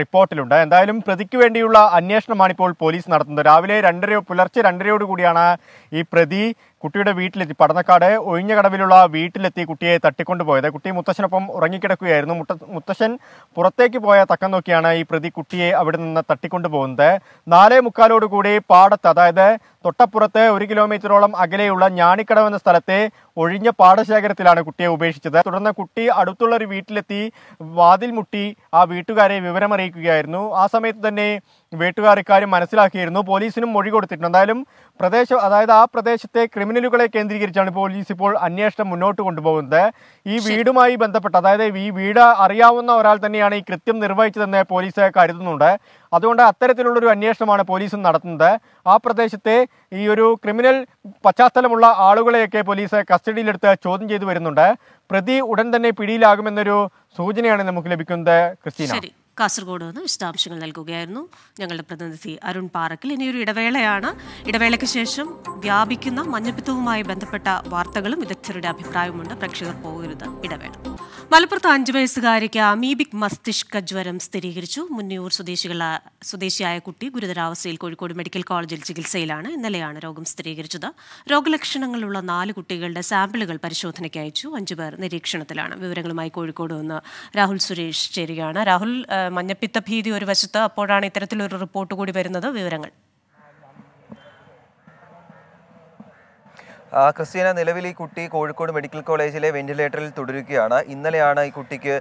S10: റിപ്പോർട്ടിലുണ്ട് എന്തായാലും പ്രതിക്ക് വേണ്ടിയുള്ള അന്വേഷണമാണ് ഇപ്പോൾ പോലീസ് നടത്തുന്നത് രാവിലെ രണ്ടര പുലർച്ചെ രണ്ടരയോടുകൂടിയാണ് കൂടിയാണ് ഈ പ്രതി കുട്ടിയുടെ വീട്ടിലെത്തി പടന്നക്കാട് ഒഴിഞ്ഞകടവിലുള്ള വീട്ടിലെത്തി കുട്ടിയെ തട്ടിക്കൊണ്ടുപോയത് കുട്ടി മുത്തശ്ശനൊപ്പം ഉറങ്ങിക്കിടക്കുകയായിരുന്നു മുട്ട മുത്തശ്ശൻ പുറത്തേക്ക് പോയ തക്കം നോക്കിയാണ് ഈ പ്രതി കുട്ടിയെ അവിടെ നിന്ന് തട്ടിക്കൊണ്ടുപോകുന്നത് നാലേ മുക്കാലോടുകൂടി പാടത്ത് അതായത് തൊട്ടപ്പുറത്ത് ഒരു കിലോമീറ്ററോളം അകലെയുള്ള ഞാണിക്കടവ് എന്ന സ്ഥലത്തെ ഒഴിഞ്ഞ പാടശേഖരത്തിലാണ് കുട്ടിയെ ഉപേക്ഷിച്ചത് തുടർന്ന് കുട്ടി അടുത്തുള്ള ഒരു വീട്ടിലെത്തി വാതിൽ മുട്ടി ആ വീട്ടുകാരെ വിവരമറിയിക്കുകയായിരുന്നു ആ സമയത്ത് തന്നെ വീട്ടുകാർ ഇക്കാര്യം മനസ്സിലാക്കിയിരുന്നു പോലീസിനും മൊഴി കൊടുത്തിട്ടുണ്ട് എന്തായാലും പ്രദേശം അതായത് ആ പ്രദേശത്തെ ക്രിമിനലുകളെ കേന്ദ്രീകരിച്ചാണ് പോലീസ് ഇപ്പോൾ അന്വേഷണം മുന്നോട്ട് കൊണ്ടുപോകുന്നത് ഈ വീടുമായി ബന്ധപ്പെട്ട് അതായത് ഈ വീട് അറിയാവുന്ന ഒരാൾ തന്നെയാണ് ഈ കൃത്യം നിർവഹിച്ചതെന്ന് പോലീസ് കരുതുന്നുണ്ട് അതുകൊണ്ട് അത്തരത്തിലുള്ളൊരു അന്വേഷണമാണ് പോലീസ് നടത്തുന്നത് ആ പ്രദേശത്തെ ഈ ഒരു ക്രിമിനൽ പശ്ചാത്തലമുള്ള ആളുകളെയൊക്കെ പോലീസ് കസ്റ്റഡിയിലെടുത്ത് ചോദ്യം ചെയ്തു വരുന്നുണ്ട് പ്രതി ഉടൻ തന്നെ പിടിയിലാകുമെന്നൊരു സൂചനയാണ് നമുക്ക് ലഭിക്കുന്നത് ക്രിസ്റ്റീന
S1: കാസർഗോഡ് നിന്ന് വിശദാംശങ്ങൾ നൽകുകയായിരുന്നു ഞങ്ങളുടെ പ്രതിനിധി അരുൺ പാറക്കിൽ ഇനിയൊരു ഇടവേളയാണ് ഇടവേളയ്ക്ക് ശേഷം വ്യാപിക്കുന്ന മഞ്ഞപ്പിത്തവുമായി ബന്ധപ്പെട്ട വാർത്തകളും വിദഗ്ധരുടെ അഭിപ്രായമുണ്ട് പ്രേക്ഷകർ പോകരുത് ഇടവേള മലപ്പുറത്ത് അഞ്ചു വയസ്സുകാരിക്ക് അമീബിക് മസ്തിഷ്ക ജ്വരം സ്ഥിരീകരിച്ചു മുന്നിയൂർ സ്വദേശികള സ്വദേശിയായ കുട്ടി ഗുരുതരാവസ്ഥയിൽ കോഴിക്കോട് മെഡിക്കൽ കോളേജിൽ ചികിത്സയിലാണ് ഇന്നലെയാണ് രോഗം സ്ഥിരീകരിച്ചത് രോഗലക്ഷണങ്ങളുള്ള നാല് കുട്ടികളുടെ സാമ്പിളുകൾ പരിശോധനയ്ക്ക് അയച്ചു അഞ്ചുപേർ നിരീക്ഷണത്തിലാണ് വിവരങ്ങളുമായി കോഴിക്കോട് നിന്ന് രാഹുൽ സുരേഷ് ചേരുകയാണ് രാഹുൽ മഞ്ഞപ്പിത്ത ഭീതി ഒരു വശത്ത് അപ്പോഴാണ് ഇത്തരത്തിലൊരു റിപ്പോർട്ട് കൂടി വരുന്നത് വിവരങ്ങൾ
S11: ക്രിസ്റ്റീന നിലവിൽ ഈ കുട്ടി കോഴിക്കോട് മെഡിക്കൽ കോളേജിലെ വെന്റിലേറ്ററിൽ തുടരുകയാണ് ഇന്നലെയാണ് ഈ കുട്ടിക്ക്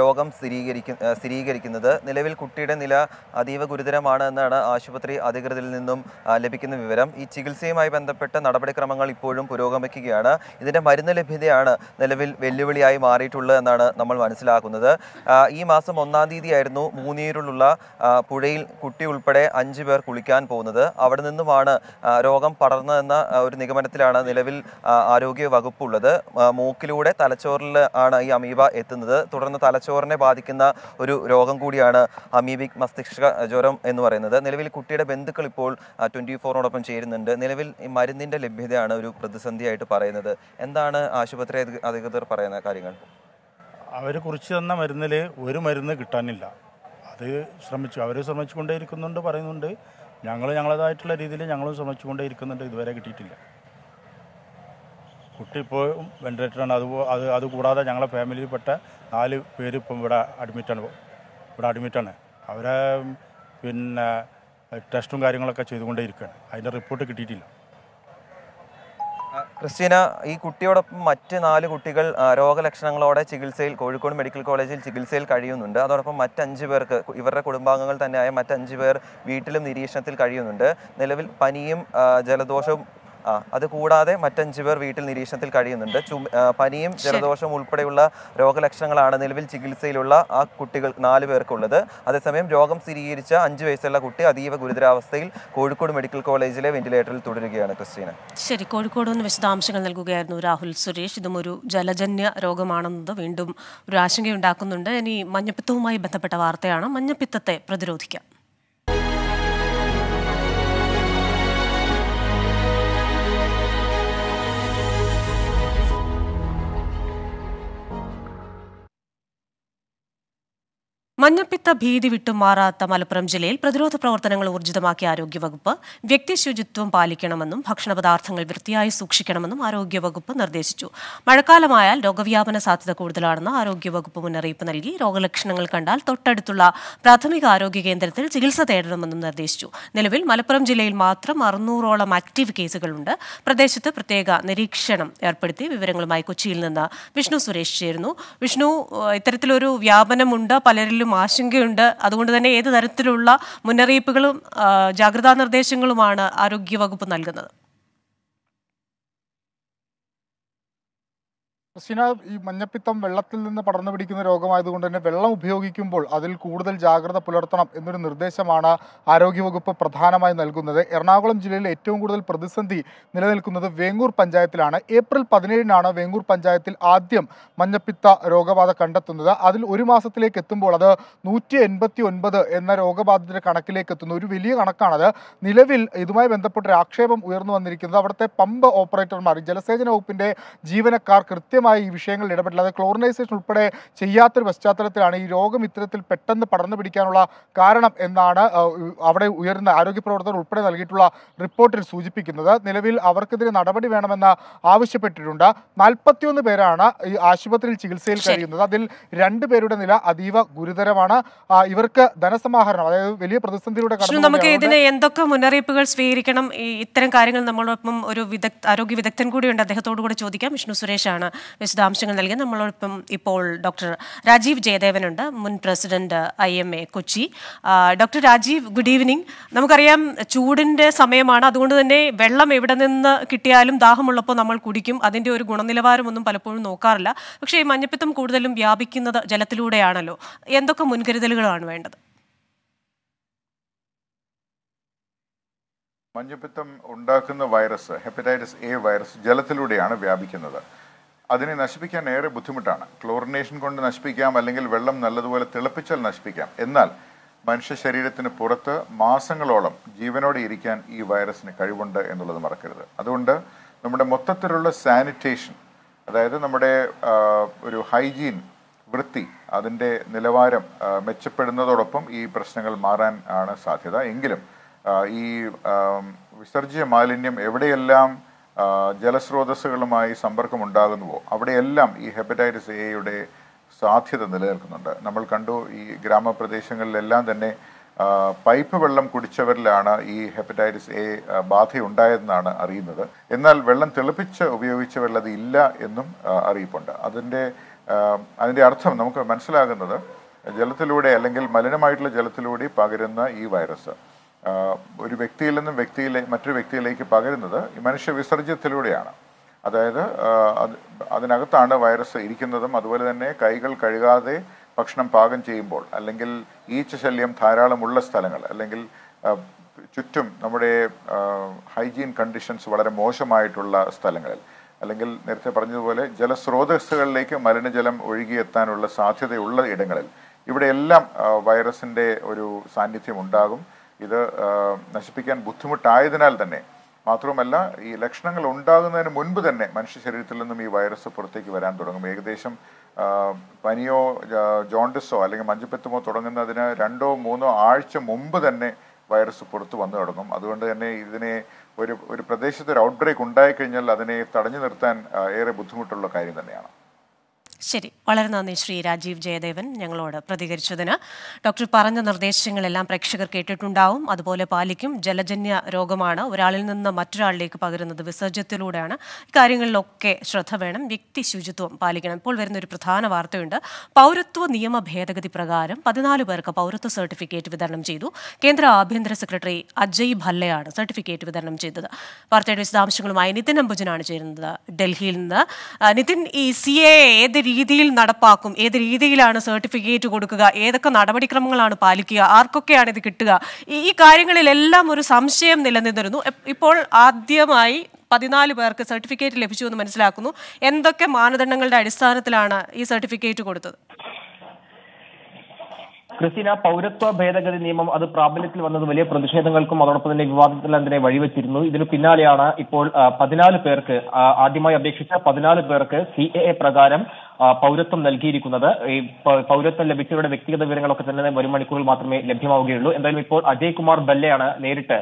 S11: രോഗം സ്ഥിരീകരിക്കുന്ന സ്ഥിരീകരിക്കുന്നത് നിലവിൽ കുട്ടിയുടെ നില അതീവ ഗുരുതരമാണ് എന്നാണ് ആശുപത്രി അധികൃതരിൽ നിന്നും ലഭിക്കുന്ന വിവരം ഈ ചികിത്സയുമായി ബന്ധപ്പെട്ട നടപടിക്രമങ്ങൾ ഇപ്പോഴും പുരോഗമിക്കുകയാണ് ഇതിൻ്റെ മരുന്ന് ലഭ്യതയാണ് നിലവിൽ വെല്ലുവിളിയായി മാറിയിട്ടുള്ളത് എന്നാണ് നമ്മൾ മനസ്സിലാക്കുന്നത് ഈ മാസം ഒന്നാം ആയിരുന്നു മൂന്നീരിലുള്ള പുഴയിൽ കുട്ടി ഉൾപ്പെടെ അഞ്ച് പേർ കുളിക്കാൻ പോകുന്നത് അവിടെ നിന്നുമാണ് രോഗം പടർന്നതെന്ന ഒരു നിഗമനത്തിലാണ് നിലവിൽ ആരോഗ്യ വകുപ്പുള്ളത് മൂക്കിലൂടെ തലച്ചോറിൽ ആണ് ഈ അമീബ എത്തുന്നത് തുടർന്ന് തലച്ചോറിനെ ബാധിക്കുന്ന ഒരു രോഗം കൂടിയാണ് അമീബിക് മസ്തിഷ്ക ജ്വരം എന്ന് പറയുന്നത് നിലവിൽ കുട്ടിയുടെ ബന്ധുക്കൾ ഇപ്പോൾ ട്വൻറ്റി ഫോറിനോടൊപ്പം ചേരുന്നുണ്ട് നിലവിൽ ഈ മരുന്നിൻ്റെ ലഭ്യതയാണ് ഒരു പ്രതിസന്ധിയായിട്ട് പറയുന്നത് എന്താണ് ആശുപത്രി അധികൃതർ പറയുന്ന കാര്യങ്ങൾ
S6: അവർ കുറിച്ച് തന്ന മരുന്നിൽ ഒരു മരുന്ന് കിട്ടാനില്ല അത് ശ്രമിച്ചു അവർ ശ്രമിച്ചുകൊണ്ടേ ഇരിക്കുന്നുണ്ട് പറയുന്നുണ്ട് ഞങ്ങൾ ഞങ്ങളതായിട്ടുള്ള രീതിയിൽ ഞങ്ങളും ശ്രമിച്ചുകൊണ്ടേ ഇരിക്കുന്നുണ്ട് ഇതുവരെ കിട്ടിയിട്ടില്ല കുട്ടി ഇപ്പോൾ വെന്റിലേറ്ററാണ് അത് അത് അതുകൂടാതെ ഞങ്ങളെ ഫാമിലിയിൽപ്പെട്ട നാല് പേര് ഇപ്പം ഇവിടെ അഡ്മിറ്റാണ് ഇവിടെ അഡ്മിറ്റാണ് അവരെ പിന്നെ ടെസ്റ്റും കാര്യങ്ങളൊക്കെ ചെയ്തുകൊണ്ടേ ഇരിക്കുകയാണ് അതിൻ്റെ
S11: റിപ്പോർട്ട് കിട്ടിയിട്ടില്ല ക്രിസ്റ്റീന ഈ കുട്ടിയോടൊപ്പം മറ്റ് നാല് കുട്ടികൾ രോഗലക്ഷണങ്ങളോടെ ചികിത്സയിൽ കോഴിക്കോട് മെഡിക്കൽ കോളേജിൽ ചികിത്സയിൽ കഴിയുന്നുണ്ട് അതോടൊപ്പം മറ്റഞ്ച് പേർക്ക് ഇവരുടെ കുടുംബാംഗങ്ങൾ തന്നെയായ മറ്റഞ്ച് പേർ വീട്ടിലും നിരീക്ഷണത്തിൽ കഴിയുന്നുണ്ട് നിലവിൽ പനിയും ജലദോഷവും ആ അത് കൂടാതെ മറ്റഞ്ച് പേർ വീട്ടിൽ നിരീക്ഷണത്തിൽ കഴിയുന്നുണ്ട് പനിയും ജലദോഷവും ഉൾപ്പെടെയുള്ള രോഗലക്ഷണങ്ങളാണ് നിലവിൽ ചികിത്സയിലുള്ള ആ കുട്ടികൾ നാല് പേർക്കുള്ളത് അതേസമയം രോഗം സ്ഥിരീകരിച്ച അഞ്ച് വയസ്സുള്ള കുട്ടി അതീവ ഗുരുതരാവസ്ഥയിൽ കോഴിക്കോട് മെഡിക്കൽ കോളേജിലെ വെന്റിലേറ്ററിൽ തുടരുകയാണ് ക്രിസ്റ്റീന
S1: ശരി കോഴിക്കോട് നിന്ന് വിശദാംശങ്ങൾ നൽകുകയായിരുന്നു രാഹുൽ സുരേഷ് ഇതും ഒരു ജലജന്യ രോഗമാണെന്നത് വീണ്ടും ഒരു ആശങ്കയുണ്ടാക്കുന്നുണ്ട് ഇനി മഞ്ഞപ്പിത്തവുമായി ബന്ധപ്പെട്ട വാർത്തയാണ് മഞ്ഞപ്പിത്തത്തെ പ്രതിരോധിക്കാം മഞ്ഞപ്പിത്ത ഭീതി വിട്ടു മാറാത്ത മലപ്പുറം ജില്ലയിൽ പ്രതിരോധ പ്രവർത്തനങ്ങൾ ഊർജിതമാക്കിയ ആരോഗ്യവകുപ്പ് വ്യക്തിശുചിത്വം പാലിക്കണമെന്നും ഭക്ഷണപദാർത്ഥങ്ങൾ വൃത്തിയായി സൂക്ഷിക്കണമെന്നും ആരോഗ്യവകുപ്പ് നിർദ്ദേശിച്ചു മഴക്കാലമായാൽ രോഗവ്യാപന സാധ്യത കൂടുതലാണെന്ന് ആരോഗ്യവകുപ്പ് മുന്നറിയിപ്പ് നൽകി രോഗലക്ഷണങ്ങൾ കണ്ടാൽ തൊട്ടടുത്തുള്ള പ്രാഥമിക ആരോഗ്യ കേന്ദ്രത്തിൽ ചികിത്സ തേടണമെന്നും നിർദ്ദേശിച്ചു നിലവിൽ മലപ്പുറം ജില്ലയിൽ മാത്രം അറുന്നൂറോളം ആക്റ്റീവ് കേസുകളുണ്ട് പ്രദേശത്ത് പ്രത്യേക നിരീക്ഷണം ഏർപ്പെടുത്തി വിവരങ്ങളുമായി കൊച്ചിയിൽ നിന്ന് വിഷ്ണു സുരേഷ് ചേരുന്നു വിഷ്ണു ഇത്തരത്തിലൊരു വ്യാപനമുണ്ട് പലരിലും ആശങ്കയുണ്ട് അതുകൊണ്ട് തന്നെ ഏത് തരത്തിലുള്ള മുന്നറിയിപ്പുകളും ജാഗ്രതാ നിർദ്ദേശങ്ങളുമാണ് ആരോഗ്യവകുപ്പ് നൽകുന്നത്
S4: ക്രിസ്റ്റിന ഈ മഞ്ഞപ്പിത്തം വെള്ളത്തിൽ നിന്ന് പടർന്നു പിടിക്കുന്ന രോഗമായതുകൊണ്ട് തന്നെ വെള്ളം ഉപയോഗിക്കുമ്പോൾ അതിൽ കൂടുതൽ ജാഗ്രത പുലർത്തണം എന്നൊരു നിർദ്ദേശമാണ് ആരോഗ്യവകുപ്പ് പ്രധാനമായി നൽകുന്നത് എറണാകുളം ജില്ലയിൽ ഏറ്റവും കൂടുതൽ പ്രതിസന്ധി നിലനിൽക്കുന്നത് വേങ്ങൂർ പഞ്ചായത്തിലാണ് ഏപ്രിൽ പതിനേഴിനാണ് വേങ്ങൂർ പഞ്ചായത്തിൽ ആദ്യം മഞ്ഞപ്പിത്ത രോഗബാധ കണ്ടെത്തുന്നത് അതിൽ ഒരു മാസത്തിലേക്ക് എത്തുമ്പോൾ അത് നൂറ്റി എൺപത്തി ഒൻപത് എന്ന രോഗബാധിതരുടെ കണക്കിലേക്ക് എത്തുന്നു ഒരു വലിയ കണക്കാണത് നിലവിൽ ഇതുമായി ബന്ധപ്പെട്ട ആക്ഷേപം ഉയർന്നു വന്നിരിക്കുന്നത് അവിടുത്തെ പമ്പ് ഓപ്പറേറ്റർമാർ ജലസേചന വകുപ്പിന്റെ ജീവനക്കാർ കൃത്യം കാര്യമായി ഈ വിഷയങ്ങളിൽ ഇടപെടില്ല അത് ക്ലോറിനൈസേഷൻ ഉൾപ്പെടെ ചെയ്യാത്തൊരു പശ്ചാത്തലത്തിലാണ് ഈ രോഗം ഇത്തരത്തിൽ പെട്ടെന്ന് പടർന്നു പിടിക്കാനുള്ള കാരണം എന്നാണ് അവിടെ ഉയർന്ന ആരോഗ്യ പ്രവർത്തകർ ഉൾപ്പെടെ നൽകിയിട്ടുള്ള റിപ്പോർട്ടിൽ സൂചിപ്പിക്കുന്നത് നിലവിൽ അവർക്കെതിരെ നടപടി വേണമെന്ന് ആവശ്യപ്പെട്ടിട്ടുണ്ട് നാൽപ്പത്തിയൊന്ന് പേരാണ് ഈ ആശുപത്രിയിൽ ചികിത്സയിൽ കഴിയുന്നത് അതിൽ രണ്ടു പേരുടെ നില അതീവ ഗുരുതരമാണ് ഇവർക്ക് ധനസമാഹരണം അതായത് വലിയ പ്രതിസന്ധിയിലൂടെ നമുക്ക് ഇതിന്
S1: എന്തൊക്കെ മുന്നറിയിപ്പുകൾ സ്വീകരിക്കണം ഇത്തരം കാര്യങ്ങൾ നമ്മളൊപ്പം ഒരു വിദഗ്ധ ആരോഗ്യ വിദഗ്ധൻ കൂടിയുണ്ട് അദ്ദേഹത്തോടു കൂടെ ചോദിക്കാം വിഷ്ണു സുരേഷാണ് വിശദാംശങ്ങൾ നൽകി നമ്മളോടൊപ്പം ഇപ്പോൾ ഡോക്ടർ രാജീവ് ജയദേവനുണ്ട് മുൻ president I M A Kochi doctor Rajeev good evening നമുക്കറിയാം ചൂടിൻ്റെ സമയമാണ് അതുകൊണ്ട് തന്നെ വെള്ളം എവിടെ നിന്ന് കിട്ടിയാലും ദാഹമുള്ളപ്പോൾ നമ്മൾ കുടിക്കും അതിൻ്റെ ഒരു ഗുണനിലവാരമൊന്നും പലപ്പോഴും നോക്കാറില്ല പക്ഷേ ഈ മഞ്ഞപ്പിത്തം കൂടുതലും വ്യാപിക്കുന്നത് ജലത്തിലൂടെയാണല്ലോ എന്തൊക്കെ മുൻകരുതലുകളാണ്
S7: വേണ്ടത്
S12: മഞ്ഞപ്പിത്തം ഉണ്ടാക്കുന്ന വൈറസ് ഹെപ്പറ്റൈറ്റിസ് എ വൈറസ് ജലത്തിലൂടെയാണ് വ്യാപിക്കുന്നത് അതിനെ നശിപ്പിക്കാൻ ഏറെ ബുദ്ധിമുട്ടാണ് ക്ലോറിനേഷൻ കൊണ്ട് നശിപ്പിക്കാം അല്ലെങ്കിൽ വെള്ളം നല്ലതുപോലെ തിളപ്പിച്ചാൽ നശിപ്പിക്കാം എന്നാൽ മനുഷ്യ ശരീരത്തിന് പുറത്ത് മാസങ്ങളോളം ജീവനോടെ ഇരിക്കാൻ ഈ വൈറസിന് കഴിവുണ്ട് എന്നുള്ളത് മറക്കരുത് അതുകൊണ്ട് നമ്മുടെ മൊത്തത്തിലുള്ള സാനിറ്റേഷൻ അതായത് നമ്മുടെ ഒരു ഹൈജീൻ വൃത്തി അതിൻ്റെ നിലവാരം മെച്ചപ്പെടുന്നതോടൊപ്പം ഈ പ്രശ്നങ്ങൾ മാറാൻ ആണ് സാധ്യത എങ്കിലും ഈ വിസർജ്യ മാലിന്യം എവിടെയെല്ലാം ജലസ്രോതസ്സുകളുമായി സമ്പർക്കമുണ്ടാകുന്നുവോ അവിടെയെല്ലാം ഈ ഹെപ്പറ്റൈറ്റിസ് എയുടെ സാധ്യത നിലനിൽക്കുന്നുണ്ട് നമ്മൾ കണ്ടു ഈ ഗ്രാമപ്രദേശങ്ങളിലെല്ലാം തന്നെ പൈപ്പ് വെള്ളം കുടിച്ചവരിലാണ് ഈ ഹെപ്പറ്റൈറ്റിസ് എ ബാധയുണ്ടായതെന്നാണ് അറിയുന്നത് എന്നാൽ വെള്ളം തിളപ്പിച്ച് ഉപയോഗിച്ചവരിൽ അത് ഇല്ല എന്നും അറിയിപ്പുണ്ട് അതിൻ്റെ അതിൻ്റെ അർത്ഥം നമുക്ക് മനസ്സിലാകുന്നത് ജലത്തിലൂടെ അല്ലെങ്കിൽ മലിനമായിട്ടുള്ള ജലത്തിലൂടെ പകരുന്ന ഈ വൈറസ് ഒരു വ്യക്തിയിൽ നിന്നും വ്യക്തിയിലെ മറ്റൊരു വ്യക്തിയിലേക്ക് പകരുന്നത് മനുഷ്യ വിസർജ്യത്തിലൂടെയാണ് അതായത് അതിനകത്താണ് വൈറസ് ഇരിക്കുന്നതും അതുപോലെ തന്നെ കൈകൾ കഴുകാതെ ഭക്ഷണം പാകം ചെയ്യുമ്പോൾ അല്ലെങ്കിൽ ഈച്ച ശല്യം ധാരാളമുള്ള സ്ഥലങ്ങൾ അല്ലെങ്കിൽ ചുറ്റും നമ്മുടെ ഹൈജീൻ കണ്ടീഷൻസ് വളരെ മോശമായിട്ടുള്ള സ്ഥലങ്ങളിൽ അല്ലെങ്കിൽ നേരത്തെ പറഞ്ഞതുപോലെ ജലസ്രോതസ്സുകളിലേക്ക് മലിനജലം ഒഴുകിയെത്താനുള്ള സാധ്യതയുള്ള ഇടങ്ങളിൽ ഇവിടെയെല്ലാം വൈറസിൻ്റെ ഒരു സാന്നിധ്യം ഉണ്ടാകും ഇത് നശിപ്പിക്കാൻ ബുദ്ധിമുട്ടായതിനാൽ തന്നെ മാത്രവുമല്ല ഈ ലക്ഷണങ്ങൾ ഉണ്ടാകുന്നതിന് മുൻപ് തന്നെ മനുഷ്യ ശരീരത്തിൽ നിന്നും ഈ വൈറസ് പുറത്തേക്ക് വരാൻ തുടങ്ങും ഏകദേശം പനിയോ ജോണ്ടിസോ അല്ലെങ്കിൽ മഞ്ഞപ്പിത്തമോ തുടങ്ങുന്നതിന് രണ്ടോ മൂന്നോ ആഴ്ച മുമ്പ് തന്നെ വൈറസ് പുറത്തു വന്നു തുടങ്ങും അതുകൊണ്ട് തന്നെ ഇതിനെ ഒരു ഒരു പ്രദേശത്ത് ഒരു ഔട്ട്ബ്രേക്ക് ഉണ്ടായിക്കഴിഞ്ഞാൽ അതിനെ തടഞ്ഞു നിർത്താൻ ഏറെ ബുദ്ധിമുട്ടുള്ള കാര്യം തന്നെയാണ്
S1: ശരി വളരെ നന്ദി ശ്രീ രാജീവ് ജയദേവൻ ഞങ്ങളോട് പ്രതികരിച്ചതിന് ഡോക്ടർ പറഞ്ഞ നിർദ്ദേശങ്ങളെല്ലാം പ്രേക്ഷകർ കേട്ടിട്ടുണ്ടാവും അതുപോലെ പാലിക്കും ജലജന്യ രോഗമാണ് ഒരാളിൽ നിന്ന് മറ്റൊരാളിലേക്ക് പകരുന്നത് വിസർജ്യത്തിലൂടെയാണ് ഇക്കാര്യങ്ങളിലൊക്കെ ശ്രദ്ധ വേണം വ്യക്തി ശുചിത്വം പാലിക്കണം ഇപ്പോൾ വരുന്ന ഒരു പ്രധാന വാർത്തയുണ്ട് പൗരത്വ നിയമ ഭേദഗതി പ്രകാരം പതിനാല് പേർക്ക് പൗരത്വ സർട്ടിഫിക്കറ്റ് വിതരണം ചെയ്തു കേന്ദ്ര ആഭ്യന്തര സെക്രട്ടറി അജയ് ഭല്ലയാണ് സർട്ടിഫിക്കറ്റ് വിതരണം ചെയ്തത് വാർത്തയുടെ വിശദാംശങ്ങളുമായി നിതിൻ അംബുജനാണ് ചേരുന്നത് ഡൽഹിയിൽ നിന്ന് നിതിൻ ഈ സി എ ഏത് രീതിയിൽ നടപ്പാക്കും ഏത് രീതിയിലാണ് സർട്ടിഫിക്കറ്റ് കൊടുക്കുക ഏതൊക്കെ നടപടിക്രമങ്ങളാണ് പാലിക്കുക ആർക്കൊക്കെയാണ് ഇത് കിട്ടുക ഈ കാര്യങ്ങളിലെല്ലാം ഒരു സംശയം നിലനിന്നിരുന്നു ഇപ്പോൾ ആദ്യമായി പതിനാല് പേർക്ക് സർട്ടിഫിക്കറ്റ് ലഭിച്ചു എന്ന് മനസ്സിലാക്കുന്നു എന്തൊക്കെ മാനദണ്ഡങ്ങളുടെ അടിസ്ഥാനത്തിലാണ് ഈ സർട്ടിഫിക്കറ്റ് കൊടുത്തത്
S13: ക്രിസ്റ്റീന പൗരത്വ ഭേദഗതി നിയമം അത് പ്രാബല്യത്തിൽ വന്നത് വലിയ പ്രതിഷേധങ്ങൾക്കും അതോടൊപ്പം തന്നെ വിവാദത്തിൽ അതിനെ വഴിവെച്ചിരുന്നു ഇതിനു പിന്നാലെയാണ് ഇപ്പോൾ പതിനാല് പേർക്ക് ആദ്യമായി അപേക്ഷിച്ച പതിനാല് പേർക്ക് സി എ എ പ്രകാരം പൗരത്വം നൽകിയിരിക്കുന്നത് ഈ പൗരത്വം ലഭിച്ചവരുടെ വ്യക്തിഗത വിവരങ്ങളൊക്കെ തന്നെ വരും മണിക്കൂറിൽ മാത്രമേ ലഭ്യമാവുകയുള്ളൂ എന്തായാലും ഇപ്പോൾ അജയ് കുമാർ ബല്ലയാണ് നേരിട്ട്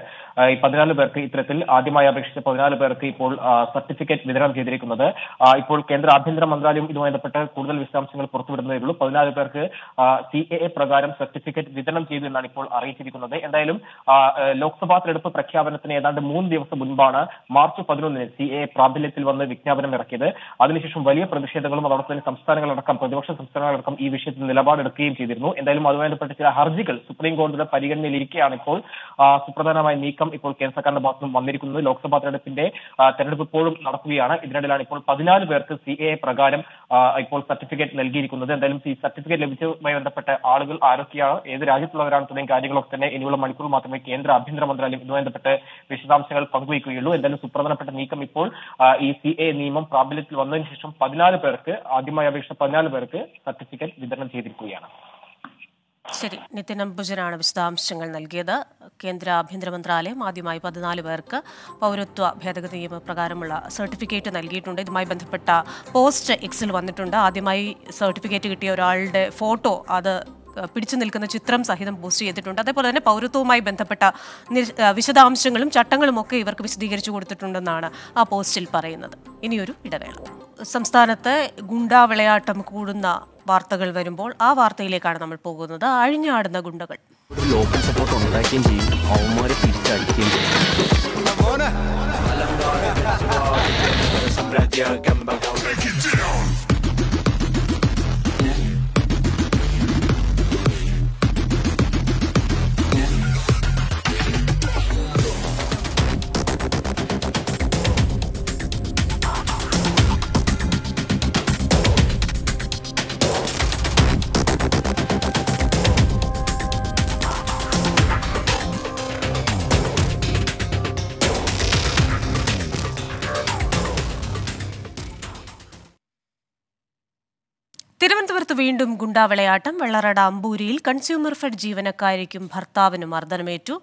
S13: ഈ പതിനാല് പേർക്ക് ഇത്തരത്തിൽ ആദ്യമായി അപേക്ഷിച്ച പതിനാല് പേർക്ക് ഇപ്പോൾ സർട്ടിഫിക്കറ്റ് വിതരണം ചെയ്തിരിക്കുന്നത് ഇപ്പോൾ കേന്ദ്ര ആഭ്യന്തര മന്ത്രാലയം ഇതുമായി ബന്ധപ്പെട്ട് കൂടുതൽ വിശദാംശങ്ങൾ പുറത്തുവിടുന്നതേ ഉള്ളൂ പതിനാല് പേർക്ക് സി എ എ പ്രകാരം സർട്ടിഫിക്കറ്റ് വിതരണം ചെയ്തു എന്നാണ് ഇപ്പോൾ അറിയിച്ചിരിക്കുന്നത് എന്തായാലും ലോക്സഭാ തെരഞ്ഞെടുപ്പ് പ്രഖ്യാപനത്തിന് ഏതാണ്ട് മൂന്ന് ദിവസം മുൻപാണ് മാർച്ച് പതിനൊന്നിന് സി എ പ്രാബല്യത്തിൽ വന്ന് വിജ്ഞാപനം ഇറക്കിയത് അതിനുശേഷം വലിയ പ്രതിഷേധങ്ങളും അതോടൊപ്പം തന്നെ സംസ്ഥാനങ്ങളടക്കം പ്രതിപക്ഷ സംസ്ഥാനങ്ങളടക്കം ഈ വിഷയത്തിൽ നിലപാടെടുക്കുകയും ചെയ്തിരുന്നു എന്തായാലും അതുമായി ബന്ധപ്പെട്ട് ചില ഹർജികൾ സുപ്രീം കോടതിയുടെ പരിഗണനയിലിരിക്കുകയാണ് ഇപ്പോൾ സുപ്രധാനമായ നീക്കം ഇപ്പോൾ കേന്ദ്ര സർക്കാരിന്റെ ഭാഗത്തു നിന്നും വന്നിരിക്കുന്നത് ലോക്സഭാ തെരഞ്ഞെടുപ്പിന്റെ തെരഞ്ഞെടുപ്പ് ഇപ്പോഴും നടക്കുകയാണ് ഇതിനിടയിലാണ് ഇപ്പോൾ പതിനാല് പേർക്ക് സി എ പ്രകാരം ഇപ്പോൾ സർട്ടിഫിക്കറ്റ് നൽകിയിരിക്കുന്നത് എന്തായാലും ഈ സർട്ടിഫിക്കറ്റ് ലഭിച്ചതുമായി ബന്ധപ്പെട്ട ആളുകൾ ആരൊക്കെയാണ് ഏത് രാജ്യത്തുള്ളവരാണ് തുടങ്ങിയ കാര്യങ്ങളൊക്കെ തന്നെ ഇനിയുള്ള മണിക്കൂർ മാത്രമേ കേന്ദ്ര ആഭ്യന്തര മന്ത്രാലയം ഇതുമായി ബന്ധപ്പെട്ട് വിശദാംശങ്ങൾ പങ്കുവയ്ക്കുകയുള്ളൂ എന്തായാലും സുപ്രധാനപ്പെട്ട നീക്കം ഇപ്പോൾ ഈ സി എ നിയമം പ്രാബല്യത്തിൽ വന്നതിന് ശേഷം പതിനാല് പേർക്ക് ആദ്യമായി അപേക്ഷ പതിനാല് പേർക്ക് സർട്ടിഫിക്കറ്റ് വിതരണം ചെയ്തിരിക്കുകയാണ്
S1: ശരി നിതിൻ അംബുജനാണ് വിശദാംശങ്ങൾ നൽകിയത് കേന്ദ്ര ആഭ്യന്തര മന്ത്രാലയം ആദ്യമായി പതിനാല് പേർക്ക് പൗരത്വ ഭേദഗതി നിയമപ്രകാരമുള്ള സർട്ടിഫിക്കറ്റ് നൽകിയിട്ടുണ്ട് ഇതുമായി ബന്ധപ്പെട്ട പോസ്റ്റ് എക്സിൽ വന്നിട്ടുണ്ട് ആദ്യമായി സർട്ടിഫിക്കറ്റ് കിട്ടിയ ഒരാളുടെ ഫോട്ടോ അത് പിടിച്ചു നിൽക്കുന്ന ചിത്രം സഹിതം പോസ്റ്റ് ചെയ്തിട്ടുണ്ട് അതേപോലെ തന്നെ പൗരത്വവുമായി ബന്ധപ്പെട്ട വിശദാംശങ്ങളും ചട്ടങ്ങളും ഒക്കെ ഇവർക്ക് വിശദീകരിച്ചു കൊടുത്തിട്ടുണ്ടെന്നാണ് ആ പോസ്റ്റിൽ പറയുന്നത് ഇനിയൊരു ഇടവേള സംസ്ഥാനത്ത് ഗുണ്ടാവിളയാട്ടം കൂടുന്ന വാർത്തകൾ വരുമ്പോൾ ആ വാർത്തയിലേക്കാണ് നമ്മൾ പോകുന്നത് അഴിഞ്ഞാടുന്ന ഗുണ്ടകൾ
S11: ലോക്കൽ സപ്പോർട്ട് ചെയ്യും
S1: വീണ്ടും ഗുണ്ടാവിളയാട്ടം വെള്ളറട അമ്പൂരിയിൽ കൺസ്യൂമർ ഫെഡ് ജീവനക്കാരിക്കും ഭർത്താവിനും മർദ്ദനമേറ്റു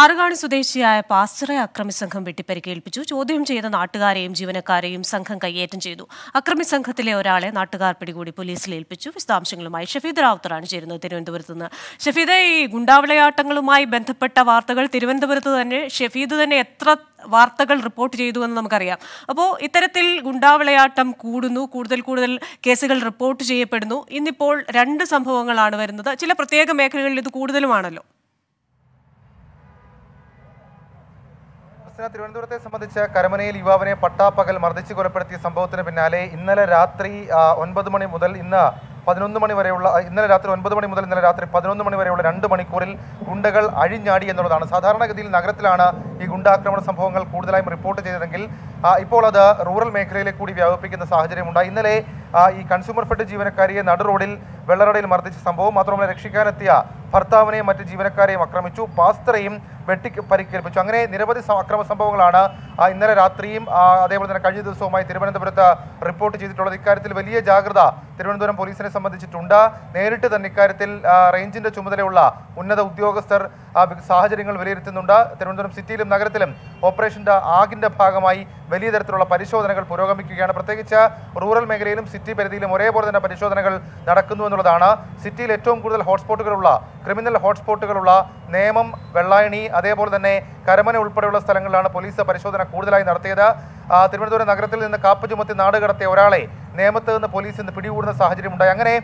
S1: ആറുകാണി സ്വദേശിയായ പാസ്റ്ററെ അക്രമി സംഘം വെട്ടിപ്പരിക്കേൽപ്പിച്ചു ചോദ്യം ചെയ്ത നാട്ടുകാരെയും ജീവനക്കാരെയും സംഘം കൈയേറ്റം ചെയ്തു അക്രമി സംഘത്തിലെ ഒരാളെ നാട്ടുകാർ പിടികൂടി പോലീസിൽ ഏൽപ്പിച്ചു വിശദാംശങ്ങളുമായി ഷഫീദ് റാവുത്തറാണ് ചേരുന്നത് തിരുവനന്തപുരത്ത് നിന്ന് ഷഫീദ ഈ ഗുണ്ടാവിളയാട്ടങ്ങളുമായി ബന്ധപ്പെട്ട വാർത്തകൾ തിരുവനന്തപുരത്ത് തന്നെ ഷഫീദ് തന്നെ എത്ര വാർത്തകൾ റിപ്പോർട്ട് ചെയ്തു എന്ന് നമുക്കറിയാം അപ്പോൾ ഇത്തരത്തിൽ ഗുണ്ടാവിളയാട്ടം കൂടുന്നു കൂടുതൽ കൂടുതൽ കേസുകൾ റിപ്പോർട്ട് ചെയ്യപ്പെടുന്നു ഇന്നിപ്പോൾ രണ്ട് സംഭവങ്ങളാണ് വരുന്നത് ചില പ്രത്യേക മേഖലകളിൽ ഇത് കൂടുതലുമാണല്ലോ
S14: തിരുവനന്തപുരത്തെ സംബന്ധിച്ച് കരമനയിൽ യുവാവിനെ പട്ടാപ്പകൽ മർദ്ദിച്ച് കൊലപ്പെടുത്തിയ സംഭവത്തിന് പിന്നാലെ ഇന്നലെ രാത്രി ഒൻപത് മണി മുതൽ ഇന്ന് പതിനൊന്ന് മണി വരെയുള്ള ഇന്നലെ രാത്രി ഒൻപത് മണി മുതൽ ഇന്നലെ രാത്രി പതിനൊന്ന് മണി വരെയുള്ള രണ്ട് മണിക്കൂറിൽ ഗുണ്ടകൾ അഴിഞ്ഞാടി എന്നുള്ളതാണ് സാധാരണഗതിയിൽ നഗരത്തിലാണ് ഈ ഗുണ്ടാക്രമണ സംഭവങ്ങൾ കൂടുതലായും റിപ്പോർട്ട് ചെയ്തതെങ്കിൽ ഇപ്പോൾ അത് റൂറൽ മേഖലയിലേക്ക് കൂടി വ്യാപിപ്പിക്കുന്ന ഉണ്ടായി ഇന്നലെ ഈ കൺസ്യൂമർ ഫെഡ് ജീവനക്കാരിയെ നടു റോഡിൽ വെള്ളറടയിൽ മർദ്ദിച്ച സംഭവം മാത്രമല്ല രക്ഷിക്കാനെത്തിയ ഭർത്താവിനെയും മറ്റ് ജീവനക്കാരെയും ആക്രമിച്ചു പാസ്ത്രയും വെട്ടി പരിക്കേൽപ്പിച്ചു അങ്ങനെ നിരവധി അക്രമ സംഭവങ്ങളാണ് ഇന്നലെ രാത്രിയും അതേപോലെ തന്നെ കഴിഞ്ഞ ദിവസവുമായി തിരുവനന്തപുരത്ത് റിപ്പോർട്ട് ചെയ്തിട്ടുള്ളത് ഇക്കാര്യത്തിൽ വലിയ ജാഗ്രത തിരുവനന്തപുരം പോലീസിനെ സംബന്ധിച്ചിട്ടുണ്ട് നേരിട്ട് തന്നെ ഇക്കാര്യത്തിൽ റേഞ്ചിന്റെ ചുമതലയുള്ള ഉന്നത ഉദ്യോഗസ്ഥർ സാഹചര്യങ്ങൾ വിലയിരുത്തുന്നുണ്ട് തിരുവനന്തപുരം സിറ്റിയിലും നഗരത്തിലും ഓപ്പറേഷന്റെ ആകിന്റെ ഭാഗമായി വലിയ തരത്തിലുള്ള പരിശോധനകൾ പുരോഗമിക്കുകയാണ് പ്രത്യേകിച്ച് റൂറൽ മേഖലയിലും സിറ്റി പരിധിയിലും ഒരേപോലെ തന്നെ പരിശോധനകൾ നടക്കുന്നു എന്നുള്ളതാണ് സിറ്റിയിൽ ഏറ്റവും കൂടുതൽ ഹോട്ട്സ്പോട്ടുകളുള്ള ക്രിമിനൽ ഹോട്ട്സ്പോട്ടുകളുള്ള നേമം വെള്ളായണി അതേപോലെ തന്നെ കരമന ഉൾപ്പെടെയുള്ള സ്ഥലങ്ങളിലാണ് പോലീസ് പരിശോധന കൂടുതലായി നടത്തിയത് തിരുവനന്തപുരം നഗരത്തിൽ നിന്ന് കാപ്പ് ചുമത്തി നാട് കടത്തിയ ഒരാളെ നേമത്ത് നിന്ന് പോലീസ് ഇന്ന് പിടികൂടുന്ന സാഹചര്യമുണ്ടായി അങ്ങനെ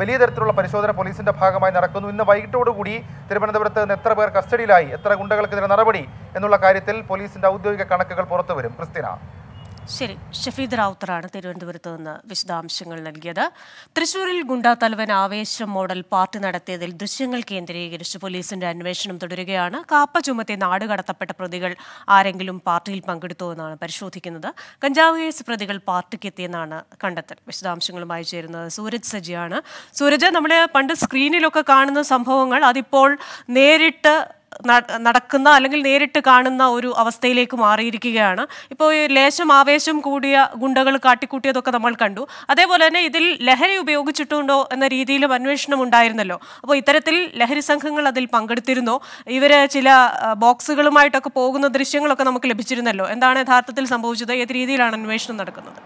S14: വലിയ തരത്തിലുള്ള പരിശോധന പോലീസിന്റെ ഭാഗമായി നടക്കുന്നു ഇന്ന് വൈകിട്ടോടുകൂടി തിരുവനന്തപുരത്ത് നിന്ന് എത്ര പേർ കസ്റ്റഡിയിലായി എത്ര ഗുണ്ടകൾക്കെതിരെ നടപടി എന്നുള്ള കാര്യത്തിൽ പോലീസിന്റെ ഔദ്യോഗിക കണക്കുകൾ പുറത്തുവരും ക്രിസ്തിന
S1: ശരി ഷഫീദ് റാവുത്തറാണ് തിരുവനന്തപുരത്ത് നിന്ന് വിശദാംശങ്ങൾ നൽകിയത് തൃശൂരിൽ ഗുണ്ടാ തലവൻ ആവേശം മോഡൽ പാർട്ടി നടത്തിയതിൽ ദൃശ്യങ്ങൾ കേന്ദ്രീകരിച്ച് പോലീസിന്റെ അന്വേഷണം തുടരുകയാണ് കാപ്പ ചുമത്തി നാടുകടത്തപ്പെട്ട പ്രതികൾ ആരെങ്കിലും പാർട്ടിയിൽ പങ്കെടുത്തോ എന്നാണ് പരിശോധിക്കുന്നത് കഞ്ചാവ് കേസ് പ്രതികൾ പാർട്ടിക്ക് എത്തിയെന്നാണ് കണ്ടെത്തൽ വിശദാംശങ്ങളുമായി ചേരുന്നത് സൂരജ് സജിയാണ് സൂരജ് നമ്മൾ പണ്ട് സ്ക്രീനിലൊക്കെ കാണുന്ന സംഭവങ്ങൾ അതിപ്പോൾ നേരിട്ട് നടക്കുന്ന അല്ലെങ്കിൽ നേരിട്ട് കാണുന്ന ഒരു അവസ്ഥയിലേക്ക് മാറിയിരിക്കുകയാണ് ഇപ്പോൾ ഈ ലേശം ആവേശം കൂടിയ ഗുണ്ടകൾ കാട്ടിക്കൂട്ടിയതൊക്കെ നമ്മൾ കണ്ടു അതേപോലെ തന്നെ ഇതിൽ ലഹരി ഉപയോഗിച്ചിട്ടുണ്ടോ എന്ന രീതിയിലും അന്വേഷണം ഉണ്ടായിരുന്നല്ലോ അപ്പോൾ ഇത്തരത്തിൽ ലഹരി സംഘങ്ങൾ അതിൽ പങ്കെടുത്തിരുന്നോ ഇവർ ചില ബോക്സുകളുമായിട്ടൊക്കെ പോകുന്ന ദൃശ്യങ്ങളൊക്കെ നമുക്ക് ലഭിച്ചിരുന്നല്ലോ എന്താണ് യഥാർത്ഥത്തിൽ സംഭവിച്ചത് ഏത് രീതിയിലാണ് അന്വേഷണം നടക്കുന്നത്